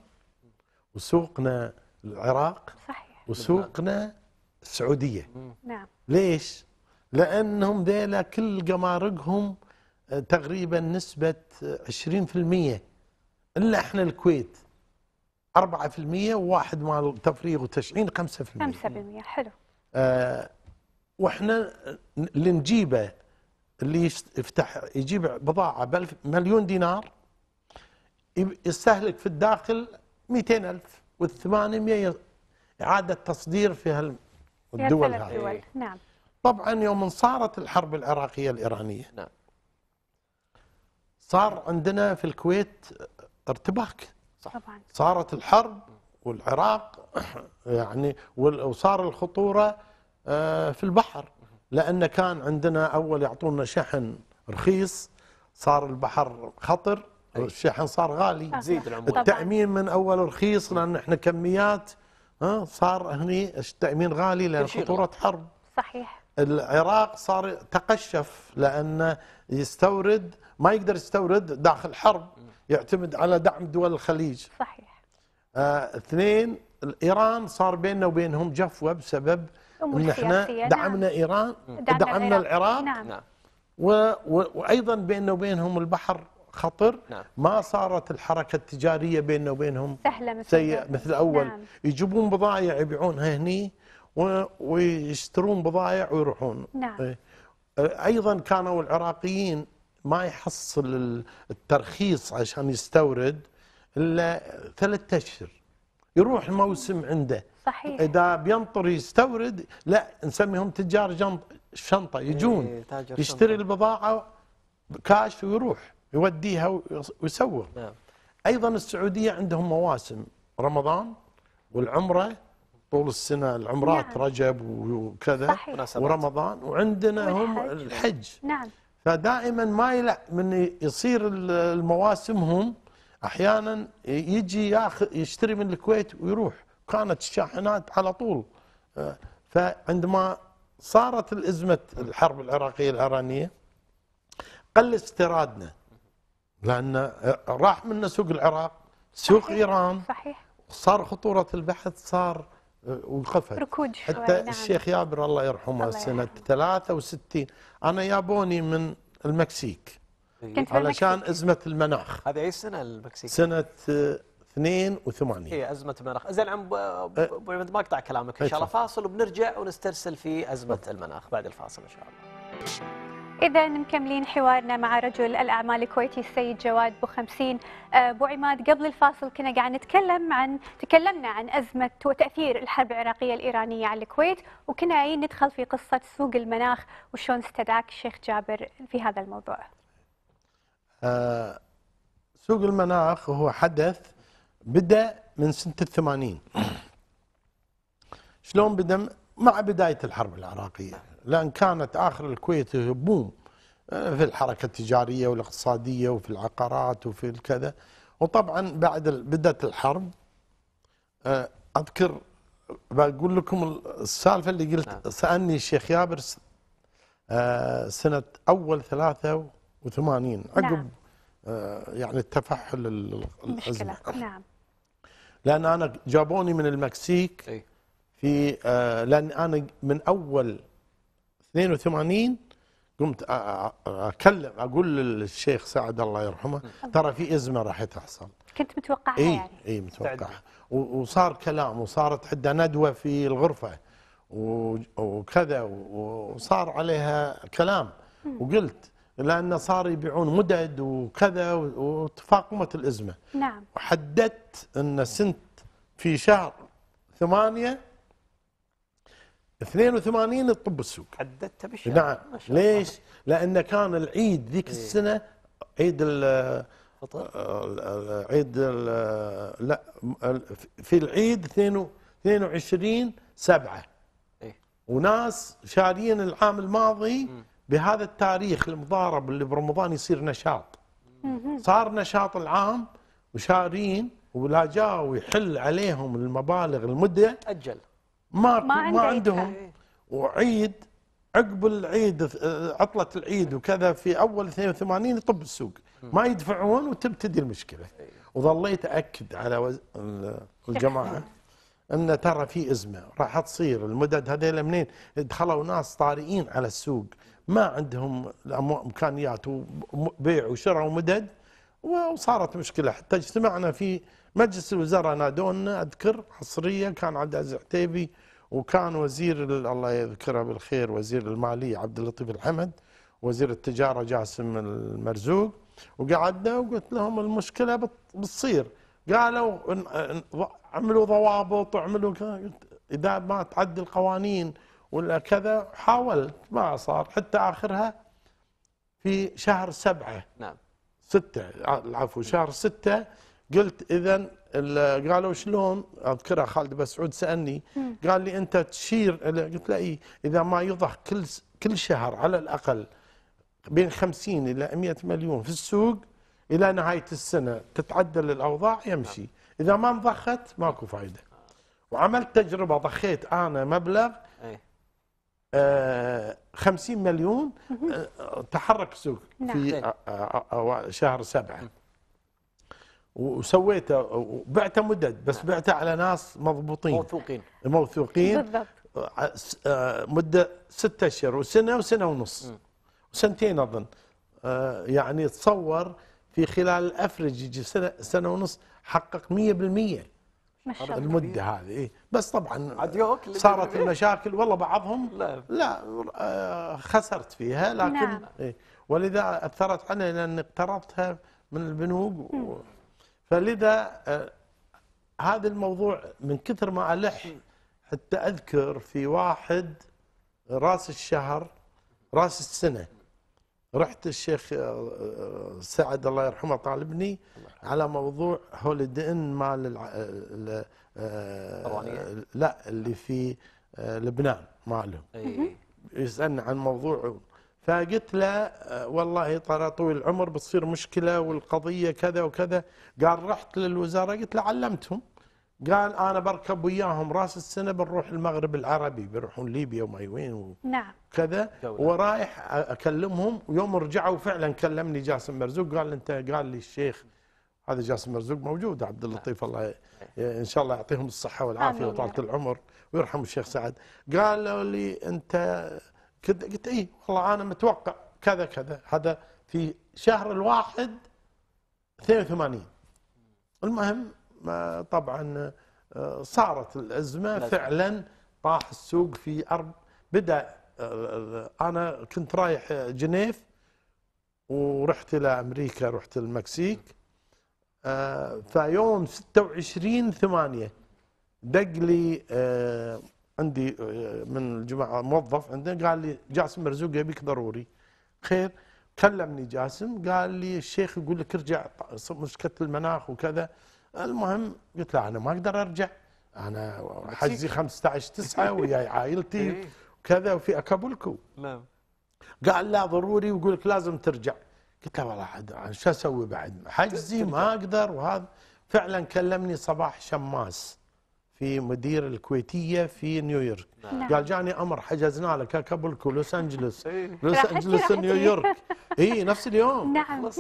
وسوقنا العراق صحيح. وسوقنا السعوديه نعم ليش؟ لأنهم ذيلا كل جمارقهم آه، تقريبا نسبة 20% آه، إلا إحنا الكويت 4% وواحد مال تفريغ وتشعين 5% 5% حلو آه واحنا آه، اللي نجيبه اللي يفتح يجيب بضاعة بمليون مليون دينار يستهلك في الداخل 200000 وال 800 إعادة تصدير في هال والدول هذه نعم طبعا يوم صارت الحرب العراقية الإيرانية نعم صار عندنا في الكويت ارتباك صح. طبعا صارت الحرب والعراق يعني وصار الخطورة آه، في البحر لأن كان عندنا أول يعطونا شحن رخيص صار البحر خطر الشحن صار غالي زيد التأمين من أول رخيص لأن احنا كميات ها صار هني التامين غالي لان خطوره حرب صحيح العراق صار تقشف لان يستورد ما يقدر يستورد داخل حرب يعتمد على دعم دول الخليج صحيح آه اثنين ايران صار بيننا وبينهم جفوه بسبب ان احنا نعم. دعمنا نعم. ايران دعمنا, العراق, العراق نعم. و... وايضا بيننا وبينهم البحر خطر نعم. ما صارت الحركة التجارية بيننا وبينهم سهلة مثل, سيئة مثل أول نعم. يجيبون بضائع يبيعونها هني ويشترون بضائع ويروحون نعم. إيه. أيضا كانوا العراقيين ما يحصل الترخيص عشان يستورد إلا ثلاثة أشهر يروح الموسم عنده صحيح اذا بينطر يستورد لا نسميهم تجار شنطه يجون إيه، يشتري البضاعه كاش ويروح يوديها ويسوق نعم. ايضا السعوديه عندهم مواسم رمضان والعمره طول السنه العمرات نعم. رجب وكذا صحيح. ورمضان وعندنا هم الحج نعم فدائما ما يلع من يصير المواسم هم احيانا يجي ياخذ يشتري من الكويت ويروح كانت الشاحنات على طول آه، فعندما صارت الازمه الحرب العراقيه الايرانيه قل استيرادنا لأن راح منه سوق العراق سوق صحيح. إيران صحيح صار خطورة البحث صار آه، وقفت ركود شوي حتى نعم. الشيخ يابر الله يرحمه الله سنة 63 أنا يابوني من المكسيك إيه. كنت علشان المكسيك. أزمة المناخ هذه أي سنة المكسيك؟ سنة 82 آه، هي إيه، أزمة المناخ زين عم آه. ما أقطع كلامك إن شاء الله فاصل وبنرجع ونسترسل في أزمة المناخ بعد الفاصل إن شاء الله إذا مكملين حوارنا مع رجل الأعمال الكويتي السيد جواد بو خمسين أبو آه، عماد قبل الفاصل كنا قاعد نتكلم عن تكلمنا عن أزمة وتأثير الحرب العراقية الإيرانية على الكويت وكنا ندخل في قصة سوق المناخ وشون استدعاك الشيخ جابر في هذا الموضوع آه سوق المناخ هو حدث بدأ من سنة الثمانين شلون بدأ مع بداية الحرب العراقية لأن كانت آخر الكويت بوم آه، في الحركة التجارية والاقتصادية وفي العقارات وفي الكذا وطبعا بعد بدأت الحرب آه، أذكر بقول لكم السالفة اللي قلت نعم. سألني الشيخ يابر آه، سنة أول 83 نعم. عقب يعني التفحل المشكلة نعم لأن أنا جابوني من المكسيك في لأن أنا من أول 82 قمت اكلم اقول للشيخ سعد الله يرحمه ترى في ازمه راح تحصل كنت متوقعها إيه يعني اي متوقعها وصار كلام وصارت حدا ندوه في الغرفه وكذا وصار عليها كلام وقلت لانه صار يبيعون مدد وكذا وتفاقمت الازمه نعم وحددت ان سنت في شهر ثمانيه 82 الطب السوق حددته بالشهر نعم ليش؟ لأن كان العيد ذيك إيه؟ السنة عيد ال آه، عيد ال لا في العيد 22 7 إيه؟ وناس شاريين العام الماضي م. بهذا التاريخ المضارب اللي برمضان يصير نشاط صار نشاط العام وشارين ولا جاء ويحل عليهم المبالغ المدة أجل ما ما, ما عندهم وعيد عقب العيد عطله العيد وكذا في اول 82 يطب السوق ما يدفعون وتبتدي المشكله وظليت اكد على الجماعه ان ترى في ازمه راح تصير المدد هذيل منين دخلوا ناس طارئين على السوق ما عندهم امكانيات وبيع وشراء ومدد وصارت مشكله حتى اجتمعنا في مجلس الوزراء نادونا اذكر حصريه كان عبد العزيز عتيبي وكان وزير الله يذكره بالخير وزير الماليه عبد اللطيف الحمد وزير التجاره جاسم المرزوق وقعدنا وقلت لهم المشكله بتصير قالوا عملوا ضوابط وعملوا اذا ما تعدل القوانين ولا كذا حاولت ما صار حتى اخرها في شهر سبعه نعم سته العفو شهر سته قلت اذا قالوا شلون اذكرها خالد بسعود سالني قال لي انت تشير قلت له اي اذا ما يضخ كل كل شهر على الاقل بين 50 الى 100 مليون في السوق الى نهايه السنه تتعدل الاوضاع يمشي نعم. اذا ما انضخت ماكو فائده وعملت تجربه ضخيت انا مبلغ 50 إيه. آه، مليون آه، تحرك السوق في نعم. شهر سبعه وسويته وبعته مدد بس بعته على ناس مضبوطين موثوقين موثوقين بالضبط آه، آه، مده ستة اشهر وسنه وسنه ونص وسنتين اظن آه، يعني تصور في خلال الافرج يجي سنه سنه ونص حقق 100% المده هذه إيه بس طبعا صارت المشاكل والله بعضهم لا, لا خسرت فيها لكن نعم. إيه ولذا اثرت علي لاني اقترضتها من البنوك فلذا آه، هذا الموضوع من كثر ما ألح حتى أذكر في واحد راس الشهر راس السنة رحت الشيخ آه، آه، سعد الله يرحمه طالبني على موضوع هوليدي ان مال لا اللي في لبنان مالهم إيه. يسالني عن موضوع فقلت له آه، والله ترى طويل العمر بتصير مشكلة والقضية كذا وكذا قال رحت للوزارة قلت له علمتهم قال أنا بركب وياهم راس السنة بنروح المغرب العربي بيروحون ليبيا وما وين نعم. وكذا كذا ورايح أكلمهم ويوم رجعوا فعلا كلمني جاسم مرزوق قال أنت قال لي الشيخ هذا جاسم مرزوق موجود عبد اللطيف الله ان شاء الله يعطيهم الصحه والعافيه وطاله العمر ويرحم الشيخ سعد قال لي انت كذا قلت ايه والله انا متوقع كذا كذا هذا في شهر الواحد 82 المهم ما طبعا آه، صارت الازمه لازم. فعلا طاح السوق في أرب... بدا آه، آه، انا كنت رايح جنيف ورحت الى امريكا رحت المكسيك فيوم 26 8 دق لي عندي آه، من الجماعه موظف عندنا قال لي جاسم مرزوق يبيك ضروري خير كلمني جاسم قال لي الشيخ يقول لك ارجع مشكله المناخ وكذا المهم قلت له انا ما اقدر ارجع انا حجزي 15 9 وياي عائلتي إيه. وكذا وفي اكابولكو نعم قال لا ضروري ويقول لك لازم ترجع قلت له والله عاد شو اسوي بعد حجزي ما اقدر وهذا فعلا كلمني صباح شماس في مدير الكويتية في نيويورك نعم. قال جاني أمر حجزنا لك أكابلكو لوس أنجلوس إيه. لوس أنجلوس نيويورك إي نفس اليوم نعم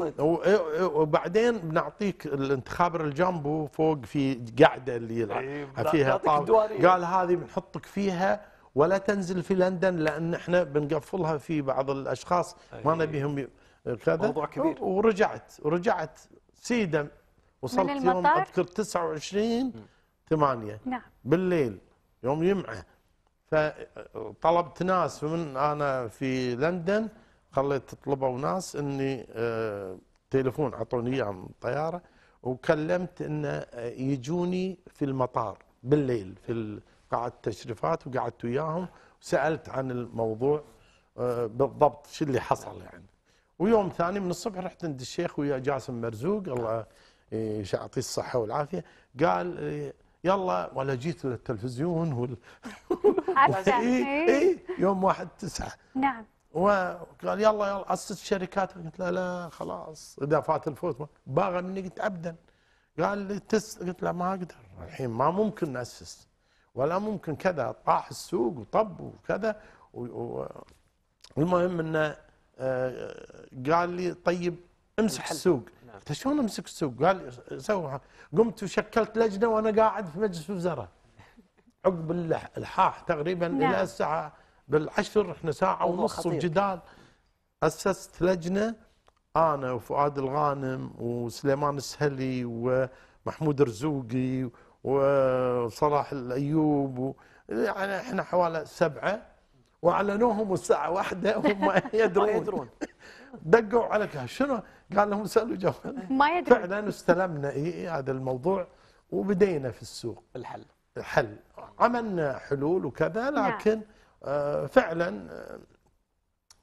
وبعدين بنعطيك الخابر الجامبو فوق في قاعده اللي يلعب فيها طاولة قال هذه بنحطك فيها ولا تنزل في لندن لأن احنا بنقفلها في بعض الأشخاص ما نبيهم كذا موضوع كبير ورجعت ورجعت سيدا وصلت يوم أذكر 29 ثمانية نعم بالليل يوم جمعة فطلبت ناس من أنا في لندن خليت طلبوا ناس اني آه، تليفون اعطوني اياه من الطياره وكلمت ان آه، يجوني في المطار بالليل في قاعه التشريفات وقعدت وياهم وسالت عن الموضوع آه، بالضبط شو اللي حصل يعني ويوم ثاني من الصبح رحت عند الشيخ ويا جاسم مرزوق الله يعطيه الصحه والعافيه قال يلا ولا جيت للتلفزيون وال... حتى إيه،, إيه, إيه يوم واحد تسعة نعم وقال يلا يلا اسس شركات قلت له لا خلاص اذا فات الفوت باغى مني قلت ابدا قال لي تس قلت له ما اقدر الحين ما ممكن ناسس ولا ممكن كذا طاح السوق وطب وكذا والمهم انه آه، قال لي طيب امسح السوق قلت شلون امسك السوق؟ قال سو قمت وشكلت لجنه وانا قاعد في مجلس الوزراء عقب الحاح تقريبا نعم. الى الساعه بالعشر احنا ساعه ونص وجدال اسست لجنه انا وفؤاد الغانم وسليمان السهلي ومحمود رزوقي وصلاح الايوب و... يعني احنا حوالي سبعه واعلنوهم الساعه واحدة وهم يدرون دقوا على شنو قال لهم سالوا جواب ما يدري فعلا استلمنا هذا الموضوع وبدينا في السوق الحل الحل عملنا حلول وكذا نعم. لكن نعم. فعلا آه،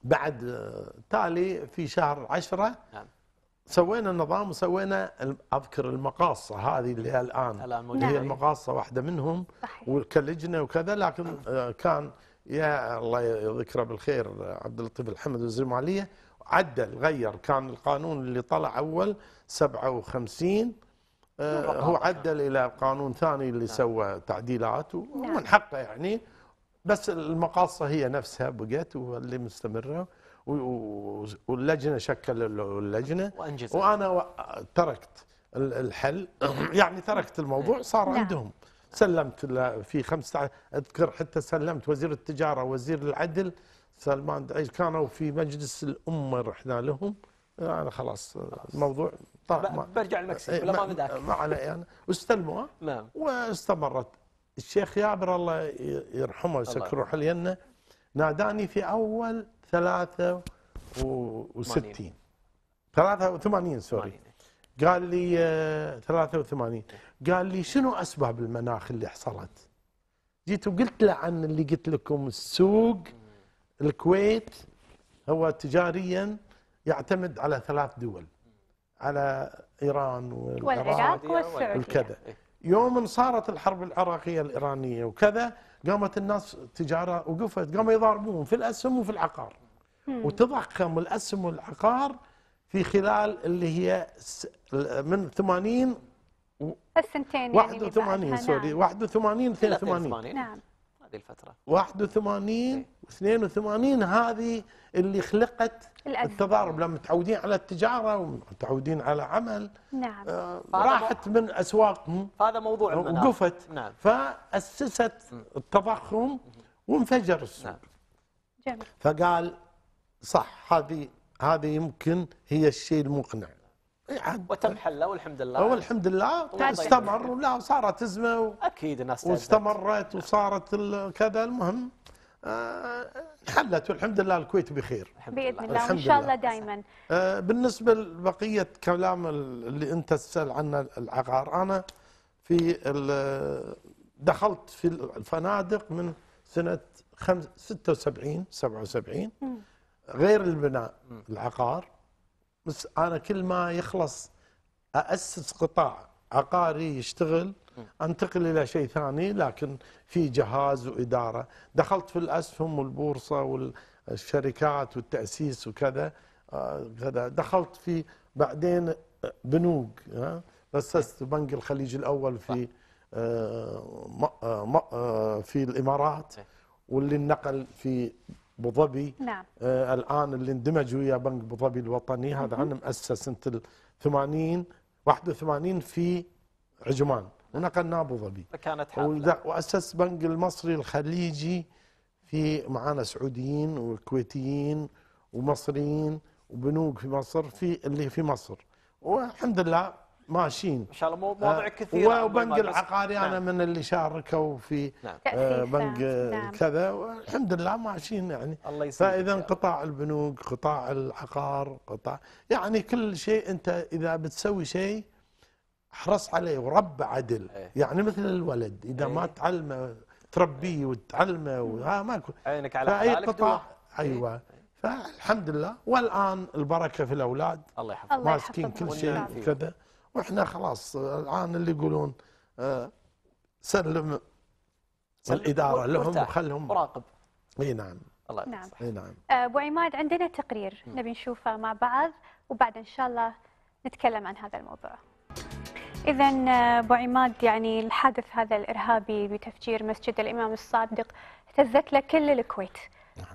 بعد آه، تالي في شهر عشرة نعم. سوينا النظام وسوينا اذكر المقاصه هذه اللي هي الان نعم. اللي هي نعم. المقاصه واحده منهم صحيح. وكلجنه وكذا لكن كان يا الله يذكره بالخير عبد اللطيف الحمد وزير الماليه عدل غير كان القانون اللي طلع أول 57 آه، هو عدل إلى قانون ثاني اللي نعم. سوى تعديلات نعم. ومن حقه يعني بس المقاصة هي نفسها بقت واللي مستمرة واللجنة شكل اللجنة وأنا تركت الحل يعني تركت الموضوع صار نعم. عندهم سلمت في 15 أذكر حتى سلمت وزير التجارة وزير العدل سلمان دعيش كانوا في مجلس الأمة رحنا لهم آه، أنا آه، خلاص الموضوع طار برجع المكسيك إيه، ولا ما بدأك ما علي أنا واستلموا نعم واستمرت الشيخ يابر الله يرحمه ويسكر روحه لنا ناداني في أول 63 83 سوري قال لي 83 آه، قال لي شنو أسباب المناخ اللي حصلت؟ جيت وقلت له عن اللي قلت لكم السوق الكويت هو تجاريا يعتمد على ثلاث دول على ايران والعراق والسعوديه يوم صارت الحرب العراقيه الايرانيه وكذا قامت الناس تجاره وقفت قاموا يضاربون في الاسهم وفي العقار وتضخم الاسهم والعقار في خلال اللي هي من 80 السنتين يعني 81 سوري 81 82 نعم هذه الفترة 81 و82 إيه. هذه اللي خلقت الأجل. التضارب لما متعودين على التجارة ومتعودين على عمل نعم آه راحت من أسواقهم هذا موضوع وقفت نعم فأسست التضخم وانفجر السوق نعم. جميل. فقال صح هذه هذه يمكن هي الشيء المقنع وتم حله والحمد لله والحمد لله استمر لا وصارت ازمه و... اكيد الناس واستمرت وصارت كذا المهم انحلت آه، والحمد لله الكويت بخير باذن الله وان شاء الله دائما آه، بالنسبه لبقيه كلام اللي انت تسال عنه العقار انا في دخلت في الفنادق من سنه 76 77 غير البناء العقار بس انا كل ما يخلص اسس قطاع عقاري يشتغل انتقل الى شيء ثاني لكن في جهاز واداره دخلت في الاسهم والبورصه والشركات والتاسيس وكذا آه، كذا دخلت في بعدين بنوك اسست آه، بنك الخليج الاول في آه، في الامارات واللي نقل في ابو ظبي نعم. آه الان اللي اندمج ويا بنك ابو ظبي الوطني هذا أنا مؤسس سنه 80 81 في عجمان ونقلنا ابو ظبي فكانت حاله واسس بنك المصري الخليجي في معانا سعوديين وكويتيين ومصريين وبنوك في مصر في اللي في مصر والحمد لله ماشيين ان شاء الله مواضيع آه، كثيره وبنك العقاري انا نعم. من اللي شاركوا في نعم. آه بنك آه، نعم. كذا والحمد لله ماشيين يعني الله فاذا قطاع البنوك قطاع العقار قطاع يعني كل شيء انت اذا بتسوي شيء احرص عليه ورب عدل ايه. يعني مثل الولد اذا ايه. ما تعلمه تربيه وتعلمه وها ماكو عينك على فأي قطاع إيه. ايوه ايه. فالحمد لله والان البركه في الاولاد الله يحفظهم ماسكين كل شيء كذا واحنا خلاص الان آه، اللي يقولون آه، سلم, الاداره لهم وخلهم مراقب اي نعم الله نعم اي نعم آه، ابو عماد عندنا تقرير نبي نشوفه مع بعض وبعد ان شاء الله نتكلم عن هذا الموضوع إذا أبو عماد يعني الحادث هذا الإرهابي بتفجير مسجد الإمام الصادق اهتزت له كل الكويت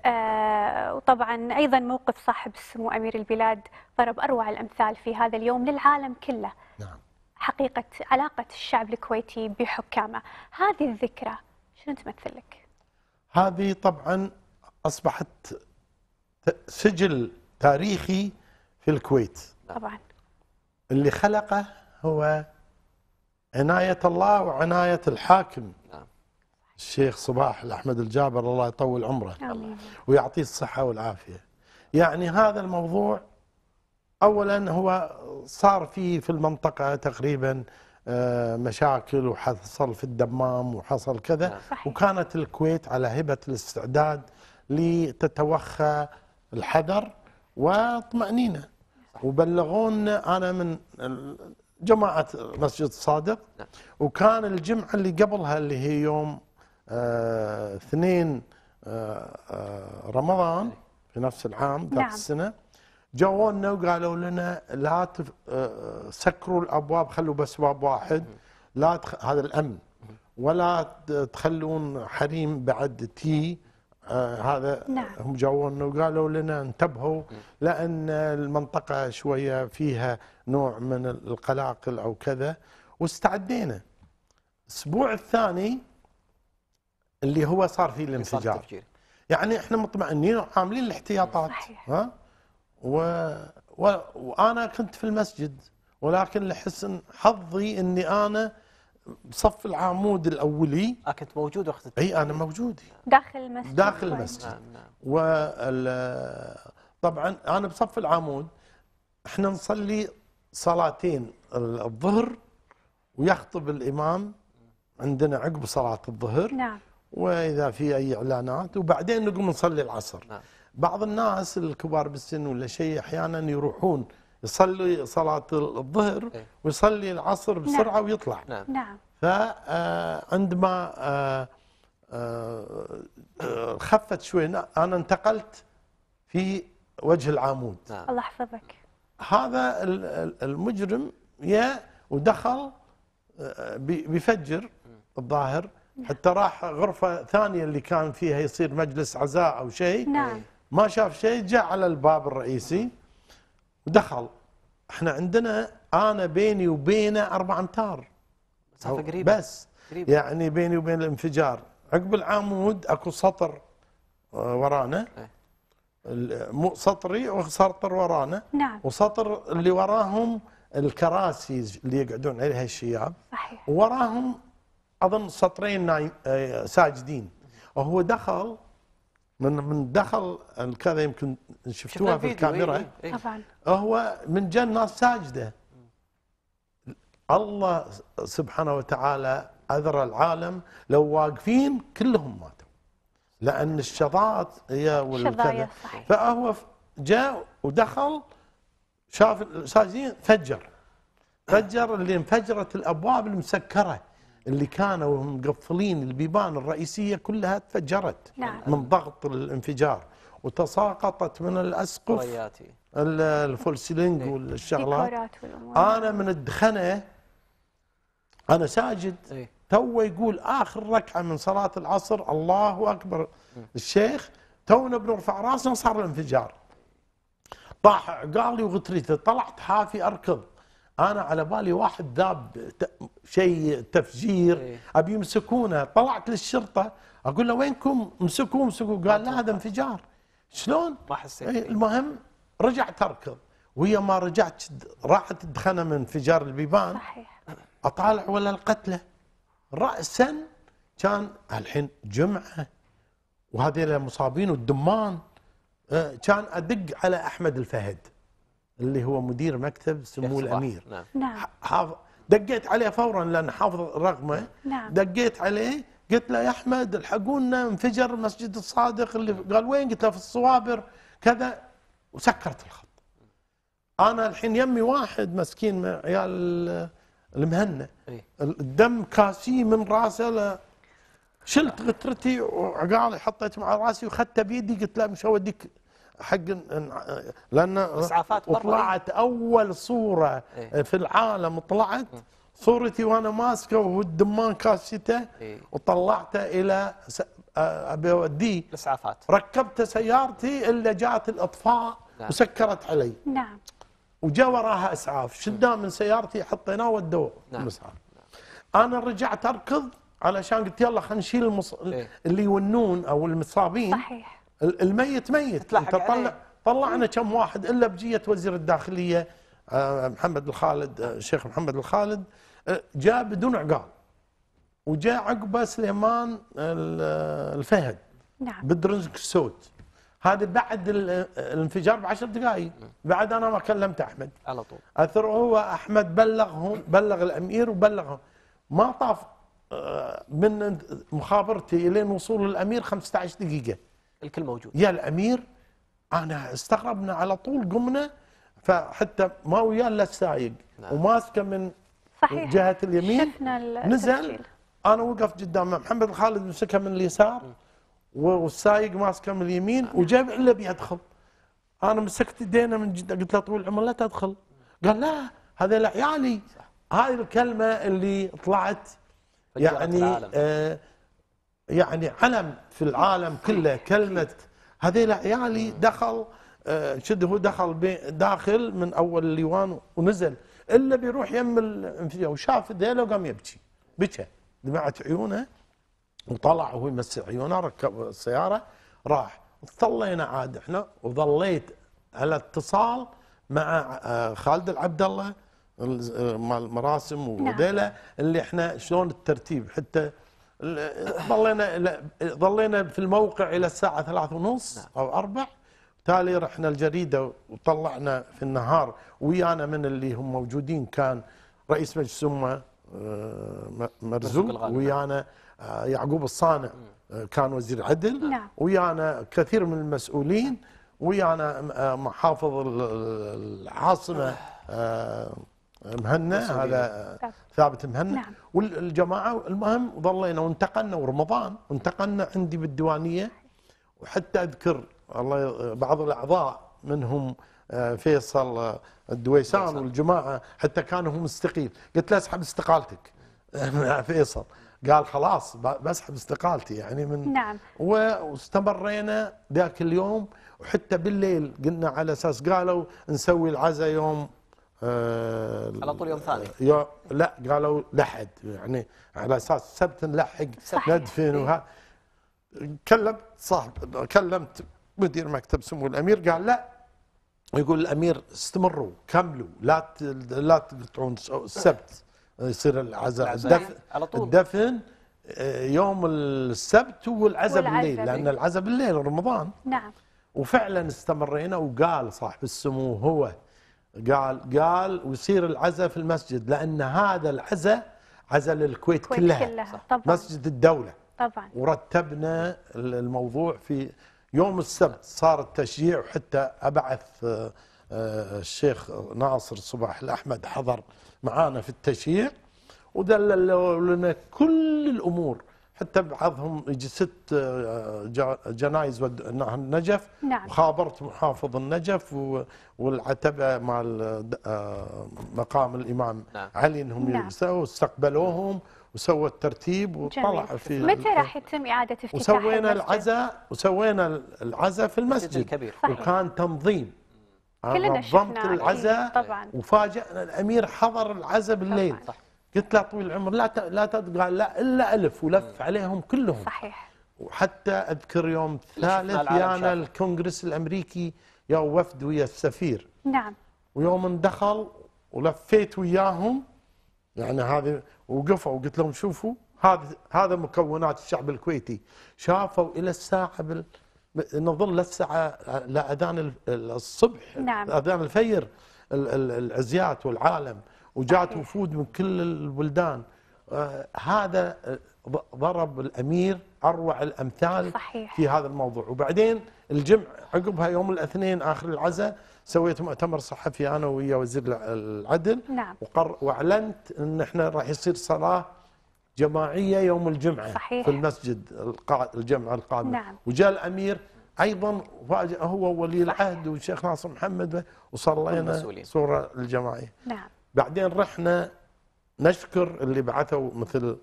آه وطبعا ايضا موقف صاحب السمو امير البلاد ضرب اروع الامثال في هذا اليوم للعالم كله نعم. حقيقه علاقه الشعب الكويتي بحكامه هذه الذكرى شنو تمثل لك هذه طبعا اصبحت سجل تاريخي في الكويت نعم. طبعا اللي خلقه هو عنايه الله وعنايه الحاكم نعم. الشيخ صباح الأحمد الجابر الله يطول عمره آمين. ويعطيه الصحة والعافية يعني هذا الموضوع أولا هو صار فيه في المنطقة تقريبا آه، مشاكل وحصل في الدمام وحصل كذا نعم. صحيح. وكانت الكويت على هبة الاستعداد لتتوخى الحذر وطمأنينة وبلغونا أنا من جماعة مسجد صادق نعم. وكان الجمعة اللي قبلها اللي هي يوم 2 آه، آه، رمضان في نفس العام ذات نعم. السنه جونا وقالوا لنا لا تف... آه، سكروا الابواب خلوا بس باب واحد لا تخ... هذا الامن ولا تخلون حريم بعد تي آه هذا نعم. هم جونا وقالوا لنا انتبهوا لان المنطقه شويه فيها نوع من القلاقل او كذا واستعدينا الاسبوع الثاني اللي هو صار فيه الانفجار يعني احنا مطمئنين وعاملين الاحتياطات صحيح. ها و... و... وانا كنت في المسجد ولكن لحسن حظي اني انا بصف العمود الاولي اه كنت موجود وقت اي انا موجود داخل المسجد داخل المسجد نعم نعم. وال... طبعا انا بصف العمود احنا نصلي صلاتين الظهر ويخطب الامام عندنا عقب صلاه الظهر نعم واذا في اي اعلانات وبعدين نقوم نصلي العصر نعم. بعض الناس الكبار بالسن ولا شيء احيانا يروحون يصلي صلاه الظهر إيه. ويصلي العصر بسرعه نعم. ويطلع نعم, نعم. فعندما آه، آه، آه، خفت شوي انا انتقلت في وجه العمود نعم. الله يحفظك هذا المجرم يا ودخل بيفجر الظاهر حتى راح غرفه ثانيه اللي كان فيها يصير مجلس عزاء او شيء نعم ما شاف شيء جاء على الباب الرئيسي ودخل احنا عندنا انا بيني وبينه اربع امتار مسافه قريبه بس قريبة. يعني بيني وبين الانفجار عقب العمود اكو سطر آه، ورانا إيه. مو سطري وسطر ورانا نعم وسطر اللي وراهم الكراسي اللي يقعدون عليها الشياب صحيح وراهم اظن سطرين آه، ساجدين وهو دخل من من دخل كذا يمكن شفتوها في الكاميرا إيه، إيه. طبعا هو من ناس ساجده الله سبحانه وتعالى اذر العالم لو واقفين كلهم ماتوا لان الشظات هي والكذا فهو جاء ودخل شاف ساجدين فجر فجر اللي انفجرت الابواب المسكره اللي كانوا مقفلين البيبان الرئيسية كلها تفجرت نعم. من ضغط الانفجار وتساقطت من الأسقف طرياتي. الفولسلينج إيه. والشغلات أنا من الدخنة أنا ساجد ايه؟ تو يقول آخر ركعة من صلاة العصر الله أكبر الشيخ تونا بنرفع راسنا صار الانفجار طاح عقالي وغتريته طلعت حافي أركض انا على بالي واحد ذاب شيء تفجير إيه. ابي يمسكونه طلعت للشرطه اقول له وينكم امسكوه امسكوه قال لا هذا انفجار شلون؟ راح إيه، المهم رجع تركض وهي ما رجعت راحت دخنه من انفجار البيبان صحيح اطالع ولا القتله راسا كان الحين جمعه وهذول مصابين والدمان إيه، كان ادق على احمد الفهد اللي هو مدير مكتب سمو الامير نعم, نعم. حافظ دقيت عليه فورا لان حافظ رقمه نعم دقيت عليه قلت له يا احمد الحقونا انفجر مسجد الصادق اللي قال وين؟ قلت له في الصوابر كذا وسكرت الخط. انا الحين يمي واحد مسكين عيال المهنا إيه. الدم كاسي من راسه ل... شلت غترتي وعقالي حطيت مع راسي وخدت بيدي قلت له مش اوديك حق لان اسعافات وطلعت اول صوره إيه؟ في العالم طلعت صورتي وانا ماسكه والدمان كاشته إيه؟ وطلعته الى ابي اوديه الاسعافات ركبت سيارتي الا جات الاطفاء نعم. وسكرت علي نعم وجا وراها اسعاف شداه من سيارتي حطيناه ودوه نعم. نعم. انا رجعت اركض علشان قلت يلا خلينا نشيل المص... إيه؟ اللي يونون او المصابين صحيح الميت ميت انت طلع طلعنا كم واحد الا بجيه وزير الداخليه آه، محمد الخالد آه، الشيخ محمد الخالد آه، جاء بدون عقال وجاء عقبه سليمان الفهد نعم بدرنك السود هذا بعد الانفجار بعشر دقائق بعد انا ما كلمت احمد على طول اثر هو احمد بلغهم بلغ الامير وبلغهم ما طاف من مخابرتي لين وصول الامير 15 دقيقه الكل موجود يا الامير انا استغربنا على طول قمنا فحتى ما وياه الا السايق نعم. وماسكه من صحيح. جهه اليمين شفنا نزل انا وقف قدام محمد الخالد مسكها من اليسار والسايق ماسكه من اليمين نعم. وجاب الا بيدخل انا مسكت يدينه من جدا قلت له طول العمر لا تدخل قال لا هذا عيالي هذه الكلمه اللي طلعت يعني آه يعني علم في العالم كله كلمة هذيل عيالي دخل آه، شد هو دخل داخل من أول الليوان ونزل إلا بيروح يم الانفجار وشاف ذيلا وقام يبكي بكى دمعت عيونه وطلع وهو يمسح عيونه ركب السيارة راح ظلينا عاد احنا وظليت على اتصال مع آه، خالد العبد الله مال المراسم نعم. وذيلا اللي احنا شلون الترتيب حتى ظلينا ظلينا في الموقع الى الساعه ثلاثة ونص نعم. او أربع تالي رحنا الجريده وطلعنا في النهار ويانا من اللي هم موجودين كان رئيس مجلس امه آه، مرزوق ويانا آه، يعقوب الصانع آه، كان وزير عدل نعم. ويانا كثير من المسؤولين ويانا محافظ العاصمه مهنا هذا ثابت مهنا نعم. والجماعه المهم ظلينا وانتقلنا ورمضان وانتقلنا عندي بالديوانيه وحتى اذكر الله بعض الاعضاء منهم آه، فيصل آه، الدويسان والجماعه حتى كانوا هم مستقيل قلت له اسحب استقالتك فيصل قال خلاص بسحب استقالتي يعني من نعم واستمرينا ذاك اليوم وحتى بالليل قلنا على اساس قالوا نسوي العزاء يوم على طول يوم ثاني يو لا قالوا لحد يعني على اساس السبت نلحق ندفن إيه. وها كلمت صاحب كلمت مدير مكتب سمو الامير قال لا يقول الامير استمروا كملوا لا لا تقطعون السبت يصير العزاء الدفن على طول الدفن آه، يوم السبت والعزاء بالليل لان العزاء بالليل رمضان نعم وفعلا استمرينا وقال صاحب السمو هو قال قال ويصير العزاء في المسجد لان هذا العزاء عزاء للكويت كلها, كلها. طبعا. مسجد الدوله طبعا ورتبنا الموضوع في يوم السبت صار التشجيع وحتى ابعث آه، الشيخ ناصر صباح الاحمد حضر معانا في التشجيع ودللوا لنا كل الامور حتى بعضهم يجي ست آه، جنايز ودناها النجف نعم. وخابرت محافظ النجف والعتبه مع آه، مقام الامام نعم. علي انهم نعم. يلبسوا واستقبلوهم وسوى الترتيب وطلع في متى راح يتم اعاده افتتاح وسوينا العزاء وسوينا العزاء في المسجد الكبير صحيح. وكان تنظيم كلنا آه، شفنا إيه، العزاء طبعا وفاجئنا الامير حضر العزاء بالليل طبعا. قلت له طويل العمر لا لا تدق لا الا الف ولف عليهم كلهم صحيح وحتى اذكر يوم ثالث يانا الكونغرس الامريكي يا وفد ويا السفير نعم ويوم دخل ولفيت وياهم يعني هذه وقفوا وقلت لهم شوفوا هذا هذا مكونات الشعب الكويتي شافوا الى الساعه بال... نظل للساعه لاذان الصبح نعم اذان الفير العزيات والعالم وجات وفود من كل البلدان آه، هذا آه، ضرب الامير اروع الامثال صحيح. في هذا الموضوع وبعدين الجمع عقبها يوم الاثنين اخر العزاء سويت مؤتمر صحفي انا ويا وزير العدل نعم. وقر واعلنت ان احنا راح يصير صلاه جماعيه يوم الجمعه صحيح. في المسجد القا... الجمعه القادمه نعم. وجاء الامير ايضا هو ولي العهد والشيخ ناصر محمد وصلينا صوره الجماعيه نعم بعدين رحنا نشكر اللي بعثوا مثل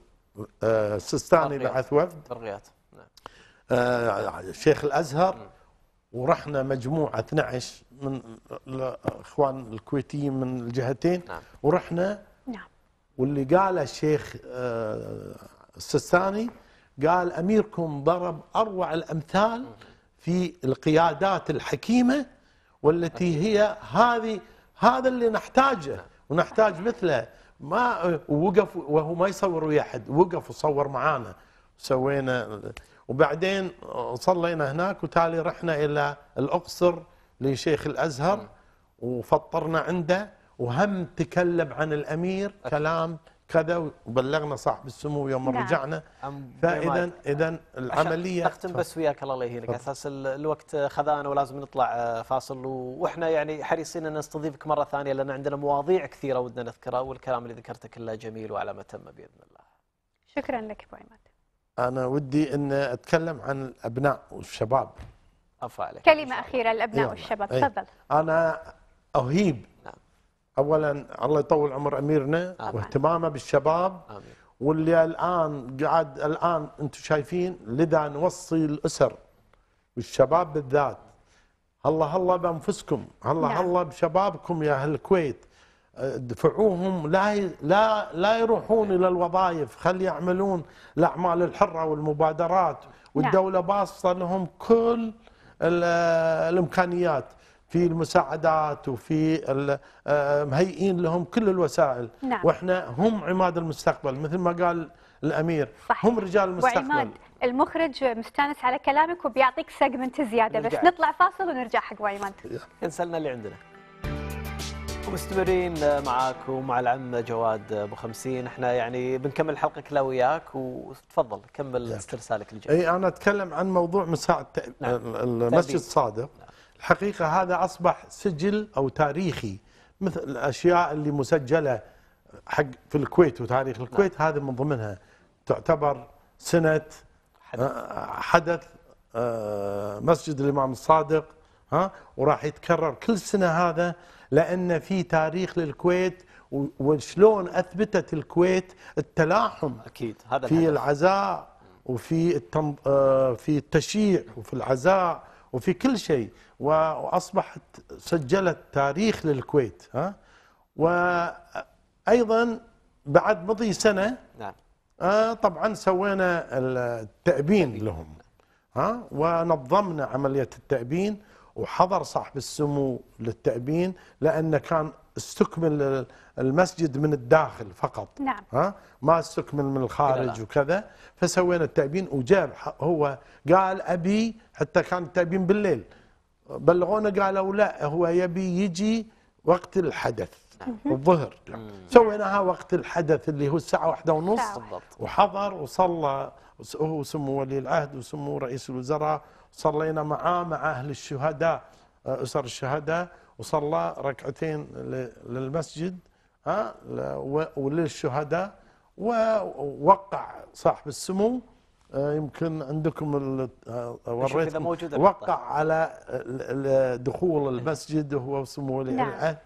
السيستاني آه، بعث وفد برغيات نعم. آه، شيخ الازهر ورحنا مجموعه 12 من الاخوان الكويتيين من الجهتين نعم. ورحنا نعم. واللي قال الشيخ آه، السيستاني قال اميركم ضرب اروع الامثال في القيادات الحكيمه والتي هي هذه هذا اللي نحتاجه ونحتاج مثله ما وقف وهو ما يصور ويا احد وقف وصور معانا سوينا وبعدين صلينا هناك وتالي رحنا الى الاقصر لشيخ الازهر وفطرنا عنده وهم تكلم عن الامير كلام كذا وبلغنا صاحب السمو يوم نعم. رجعنا فاذا اذا العمليه نختم بس وياك الله يهينك اساس الوقت خذانا ولازم نطلع آه، فاصل واحنا يعني حريصين ان نستضيفك مره ثانيه لان عندنا مواضيع كثيره ودنا نذكرها والكلام اللي ذكرته كله جميل وعلى ما تم باذن الله. شكرا لك ابو عماد. انا ودي ان اتكلم عن الابناء والشباب. افا عليك. كلمه اخيره للابناء والشباب إيه. تفضل. انا اهيب نعم. اولا الله يطول عمر اميرنا آمين. واهتمامه بالشباب آمين. واللي الان قاعد الان انتم شايفين لذا نوصي الاسر والشباب بالذات هلا هلا بانفسكم هلا نعم. هلا بشبابكم يا اهل الكويت دفعوهم لا لا لا يروحون الى الوظائف خلي يعملون الاعمال الحره والمبادرات نعم. والدوله باسطه لهم كل الامكانيات في المساعدات وفي آه، آه، مهيئين لهم كل الوسائل نعم. واحنا هم عماد المستقبل مثل ما قال الامير صحيح. هم رجال المستقبل وعماد المخرج مستانس على كلامك وبيعطيك سيجمنت زياده بس نطلع فاصل ونرجع حق وعماد انسلنا اللي عندنا مستمرين معاكم مع العم جواد ابو 50 احنا يعني بنكمل حلقه كلا وياك وتفضل كمل استرسالك الجاي اي انا اتكلم عن موضوع مساعد نعم. المسجد الصادق نعم. الحقيقة هذا أصبح سجل أو تاريخي مثل الأشياء اللي مسجلة حق في الكويت وتاريخ الكويت نعم. هذه من ضمنها تعتبر سنة حدث, آه، حدث آه، مسجد الإمام الصادق ها وراح يتكرر كل سنة هذا لأن في تاريخ للكويت وشلون أثبتت الكويت التلاحم أكيد هذا في العزاء وفي التم... آه، في التشيع وفي العزاء وفي كل شيء واصبحت سجلت تاريخ للكويت ها وايضا بعد مضي سنه نعم آه طبعا سوينا التأبين لهم ها ونظمنا عملية التأبين وحضر صاحب السمو للتأبين لأنه كان استكمل المسجد من الداخل فقط نعم ها ما استكمل من الخارج وكذا فسوينا التأبين وجاب هو قال أبي حتى كان التأبين بالليل بلغونا قالوا لا هو يبي يجي وقت الحدث نعم. الظهر سويناها وقت الحدث اللي هو الساعة واحدة ونص وحضر وصلى هو سمو ولي العهد وسمو رئيس الوزراء صلينا معاه مع أهل الشهداء آه، أسر الشهداء وصلى ركعتين للمسجد ها آه، وللشهداء ووقع صاحب السمو آه، يمكن عندكم آه، وريت وقع على دخول المسجد وهو سمو ولي نعم. العهد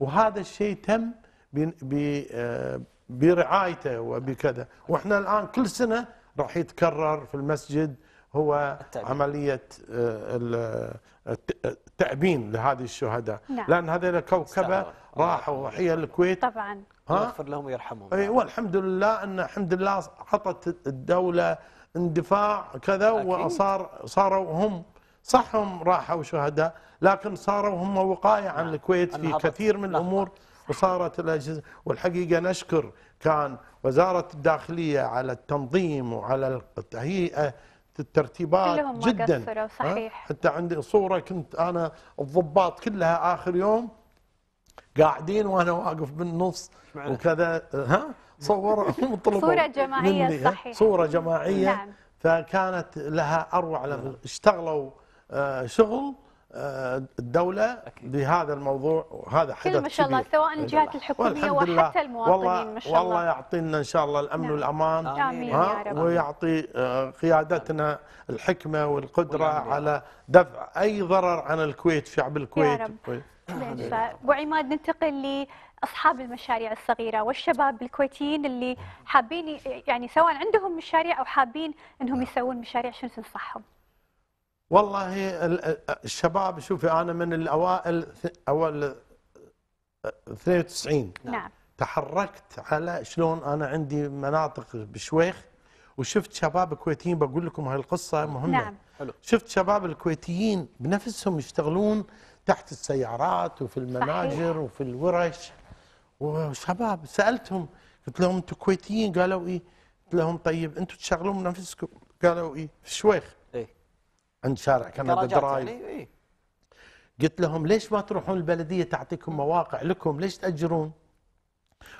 وهذا الشيء تم آه، برعايته وبكذا واحنا الان كل سنه راح يتكرر في المسجد هو التعبين. عمليه التأبين لهذه الشهداء نعم. لان هذول كوكبه راحوا حيا الكويت طبعا يغفر لهم ويرحمهم اي والحمد لله ان الحمد لله عطت الدوله اندفاع كذا وصار صاروا هم صح هم راحوا شهداء لكن صاروا هم وقايه عن نعم. الكويت في كثير من الامور وصارت الاجهزه والحقيقه نشكر كان وزاره الداخليه على التنظيم وعلى التهيئه الترتيبات جدا صحيح. حتى عندي صوره كنت انا الضباط كلها اخر يوم قاعدين وانا واقف بالنص وكذا ها صورهم مطلوبة صورة جماعية صحيح صورة جماعية نعم. فكانت لها أروع لما اشتغلوا آه، شغل آه، الدولة بهذا الموضوع وهذا حدث كل ما شاء الله سواء الجهات الحكومية وحتى المواطنين والله ما شاء الله والله يعطينا إن شاء الله الأمن نعم. والأمان آمين آه، يا رب ويعطي قيادتنا الحكمة والقدرة على دفع أي ضرر عن الكويت شعب الكويت يا رب. وعماد ننتقل لاصحاب المشاريع الصغيره والشباب الكويتيين اللي حابين يعني سواء عندهم مشاريع او حابين انهم يسوون مشاريع شنو تنصحهم؟ والله الشباب شوفي انا من الاوائل اول 92 آه، نعم تحركت على شلون انا عندي مناطق بشويخ وشفت شباب كويتيين بقول لكم هاي القصه مهمه نعم. حلو. شفت شباب الكويتيين بنفسهم يشتغلون تحت السيارات وفي المناجر صحيح. وفي الورش وشباب سالتهم قلت لهم انتم كويتيين قالوا ايه قلت لهم طيب انتم تشغلون نفسكم قالوا ايه في الشويخ ايه عند شارع كندا درايف يعني إيه؟ قلت لهم ليش ما تروحون البلديه تعطيكم مواقع لكم ليش تاجرون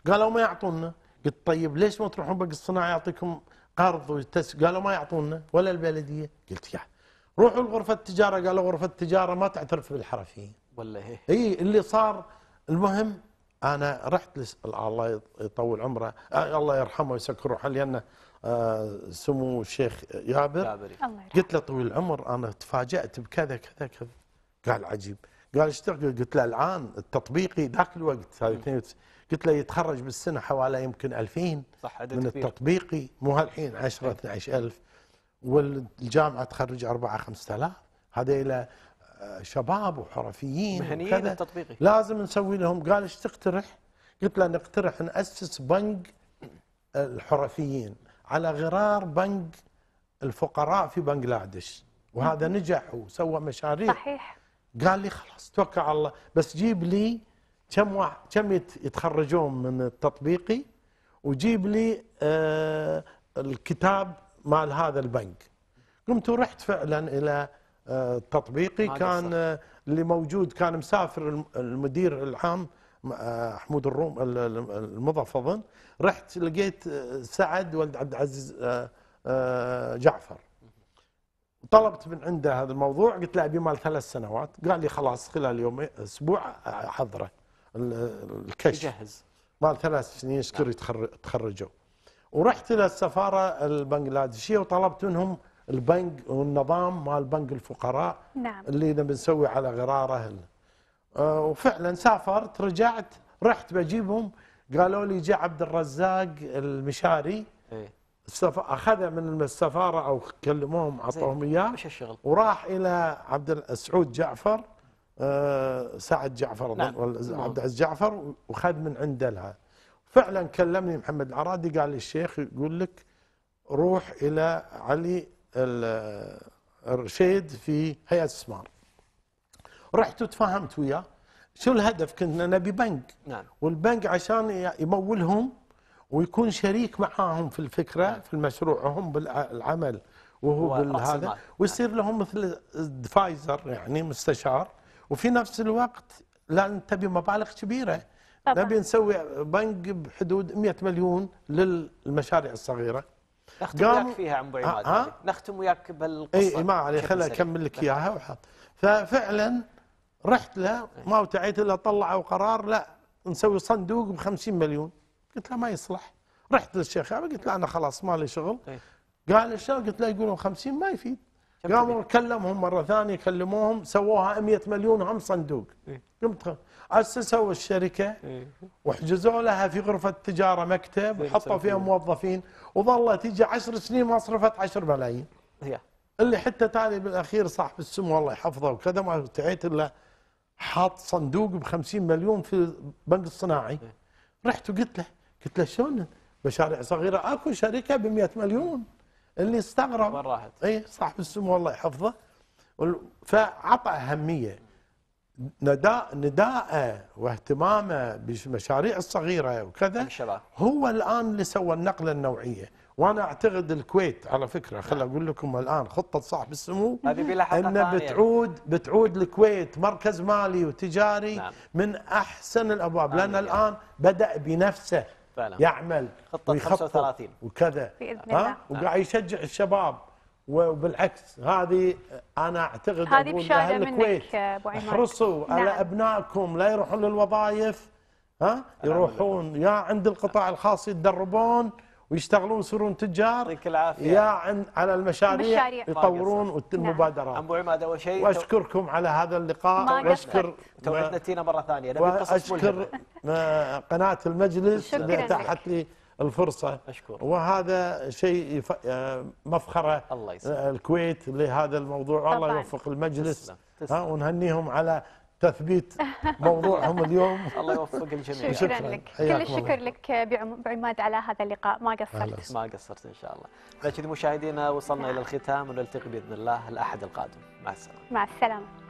قالوا ما يعطونا قلت طيب ليش ما تروحون بنك الصناعه يعطيكم قرض قالوا ما يعطونا ولا البلديه قلت يعني روحوا لغرفه التجاره قالوا غرفه التجاره ما تعترف بالحرفيين ولا هي اي اللي صار المهم انا رحت لس... الله يطول عمره آه الله يرحمه ويسكر روحه لانه آه سمو الشيخ جابر قلت له طويل العمر انا تفاجات بكذا كذا كذا قال عجيب قال اشتغل قلت له الان التطبيقي ذاك الوقت هذا قلت له يتخرج بالسنه حوالي يمكن 2000 صح عدد من التطبيقي مو هالحين 10 12000 إيه. والجامعه تخرج 4 5000 هذيلا شباب وحرفيين مهنيين التطبيقي لازم نسوي لهم قال ايش تقترح؟ قلت له نقترح ناسس بنك آه، الحرفيين على غرار بنك الفقراء في بنغلاديش وهذا نجح وسوى مشاريع صحيح قال لي خلاص توكل على الله بس جيب لي كم واحد كم يتخرجون من التطبيقي وجيب لي آه الكتاب مال هذا البنك قمت ورحت فعلا الى آه، تطبيقي كان آه، اللي موجود كان مسافر المدير العام آه، حمود الروم المضاف اظن رحت لقيت سعد ولد عبد العزيز جعفر طلبت من عنده هذا الموضوع قلت له ابي مال ثلاث سنوات قال لي خلاص خلال يومين اسبوع احضره الكشف يجهز مال ثلاث سنين سكري نعم. تخرجوا ورحت الى السفاره البنغلاديشيه وطلبت منهم البنك والنظام مال بنك الفقراء نعم. اللي بنسوي على غراره آه وفعلا سافرت رجعت رحت بجيبهم قالوا لي جاء عبد الرزاق المشاري اي السف... اخذها من السفاره او كلموهم اعطوهم اياه وراح الى عبد السعود جعفر آه سعد جعفر نعم. نعم. عبد العزيز جعفر وخذ من عنده لها فعلا كلمني محمد العرادي قال لي الشيخ يقول لك روح الى علي الرشيد في هيئه السمار رحت وتفاهمت وياه شو الهدف كنا نبي بنك نعم. والبنك عشان يمولهم ويكون شريك معاهم في الفكره نعم. في المشروع هم بالعمل وهو بالهذا ويصير نعم. لهم مثل فايزر يعني مستشار وفي نفس الوقت لا تبي مبالغ كبيره طبعا. نبي نسوي بنك بحدود 100 مليون للمشاريع الصغيره نختم وياك فيها عم عماد آه آه؟ نختم وياك بالقصه اي ما علي خليني اكمل لك اياها وحط ففعلا رحت له ما وتعيت الا طلعوا قرار لا نسوي صندوق ب 50 مليون قلت له ما يصلح رحت للشيخ قلت له انا خلاص ما لي شغل طيب. قال الشيخ قلت له يقولون 50 ما يفيد قاموا كلمهم مره ثانيه كلموهم سووها 100 مليون هم صندوق إيه. قمت اسسوا الشركه إيه. وحجزوا لها في غرفه تجاره مكتب وحطوا إيه، فيها موظفين وظلت تيجي 10 سنين ما صرفت 10 ملايين اللي حتى تالي بالاخير صاحب السمو الله يحفظه وكذا ما ارتعيت الا حاط صندوق ب 50 مليون في البنك الصناعي رحت وقلت له قلت له شلون مشاريع صغيره اكو شركه ب 100 مليون اللي استغرب وين راحت؟ اي صاحب السمو الله يحفظه فعطى اهميه نداء نداءه واهتمامه بالمشاريع الصغيره وكذا هو الان اللي سوى النقله النوعيه وانا اعتقد الكويت على فكره خل نعم. اقول لكم الان خطه صاحب السمو هذه ان بتعود بتعود الكويت مركز مالي وتجاري نعم. من احسن الابواب لان الان بدا بنفسه فعلا يعمل خطه 35 وكذا باذن الله وقاعد يشجع الشباب وبالعكس هذه انا اعتقد هذه بشاده منك ابو عماد احرصوا نعم. على ابنائكم لا يروحون للوظائف ها يروحون يا عند القطاع الخاص يتدربون ويشتغلون يصيرون تجار يعطيك العافيه يا عن على المشاريع, المشاريع. يطورون المبادرات نعم. ابو عماد اول شيء واشكركم على هذا اللقاء واشكر توعدنا تينا مره ثانيه نبي واشكر آه، قناه المجلس اللي اتاحت لي الفرصه أشكر. وهذا شيء آه، مفخره الله آه، الكويت لهذا الموضوع الله يوفق المجلس تسلم. تسلم. ها ونهنيهم على تثبيت موضوعهم اليوم الله يوفق الجميع شكرا, لك كل الشكر لك بعماد على هذا اللقاء ما قصرت ما قصرت ان شاء الله لكن مشاهدينا وصلنا الى الختام ونلتقي باذن الله الاحد القادم مع السلامه مع السلامه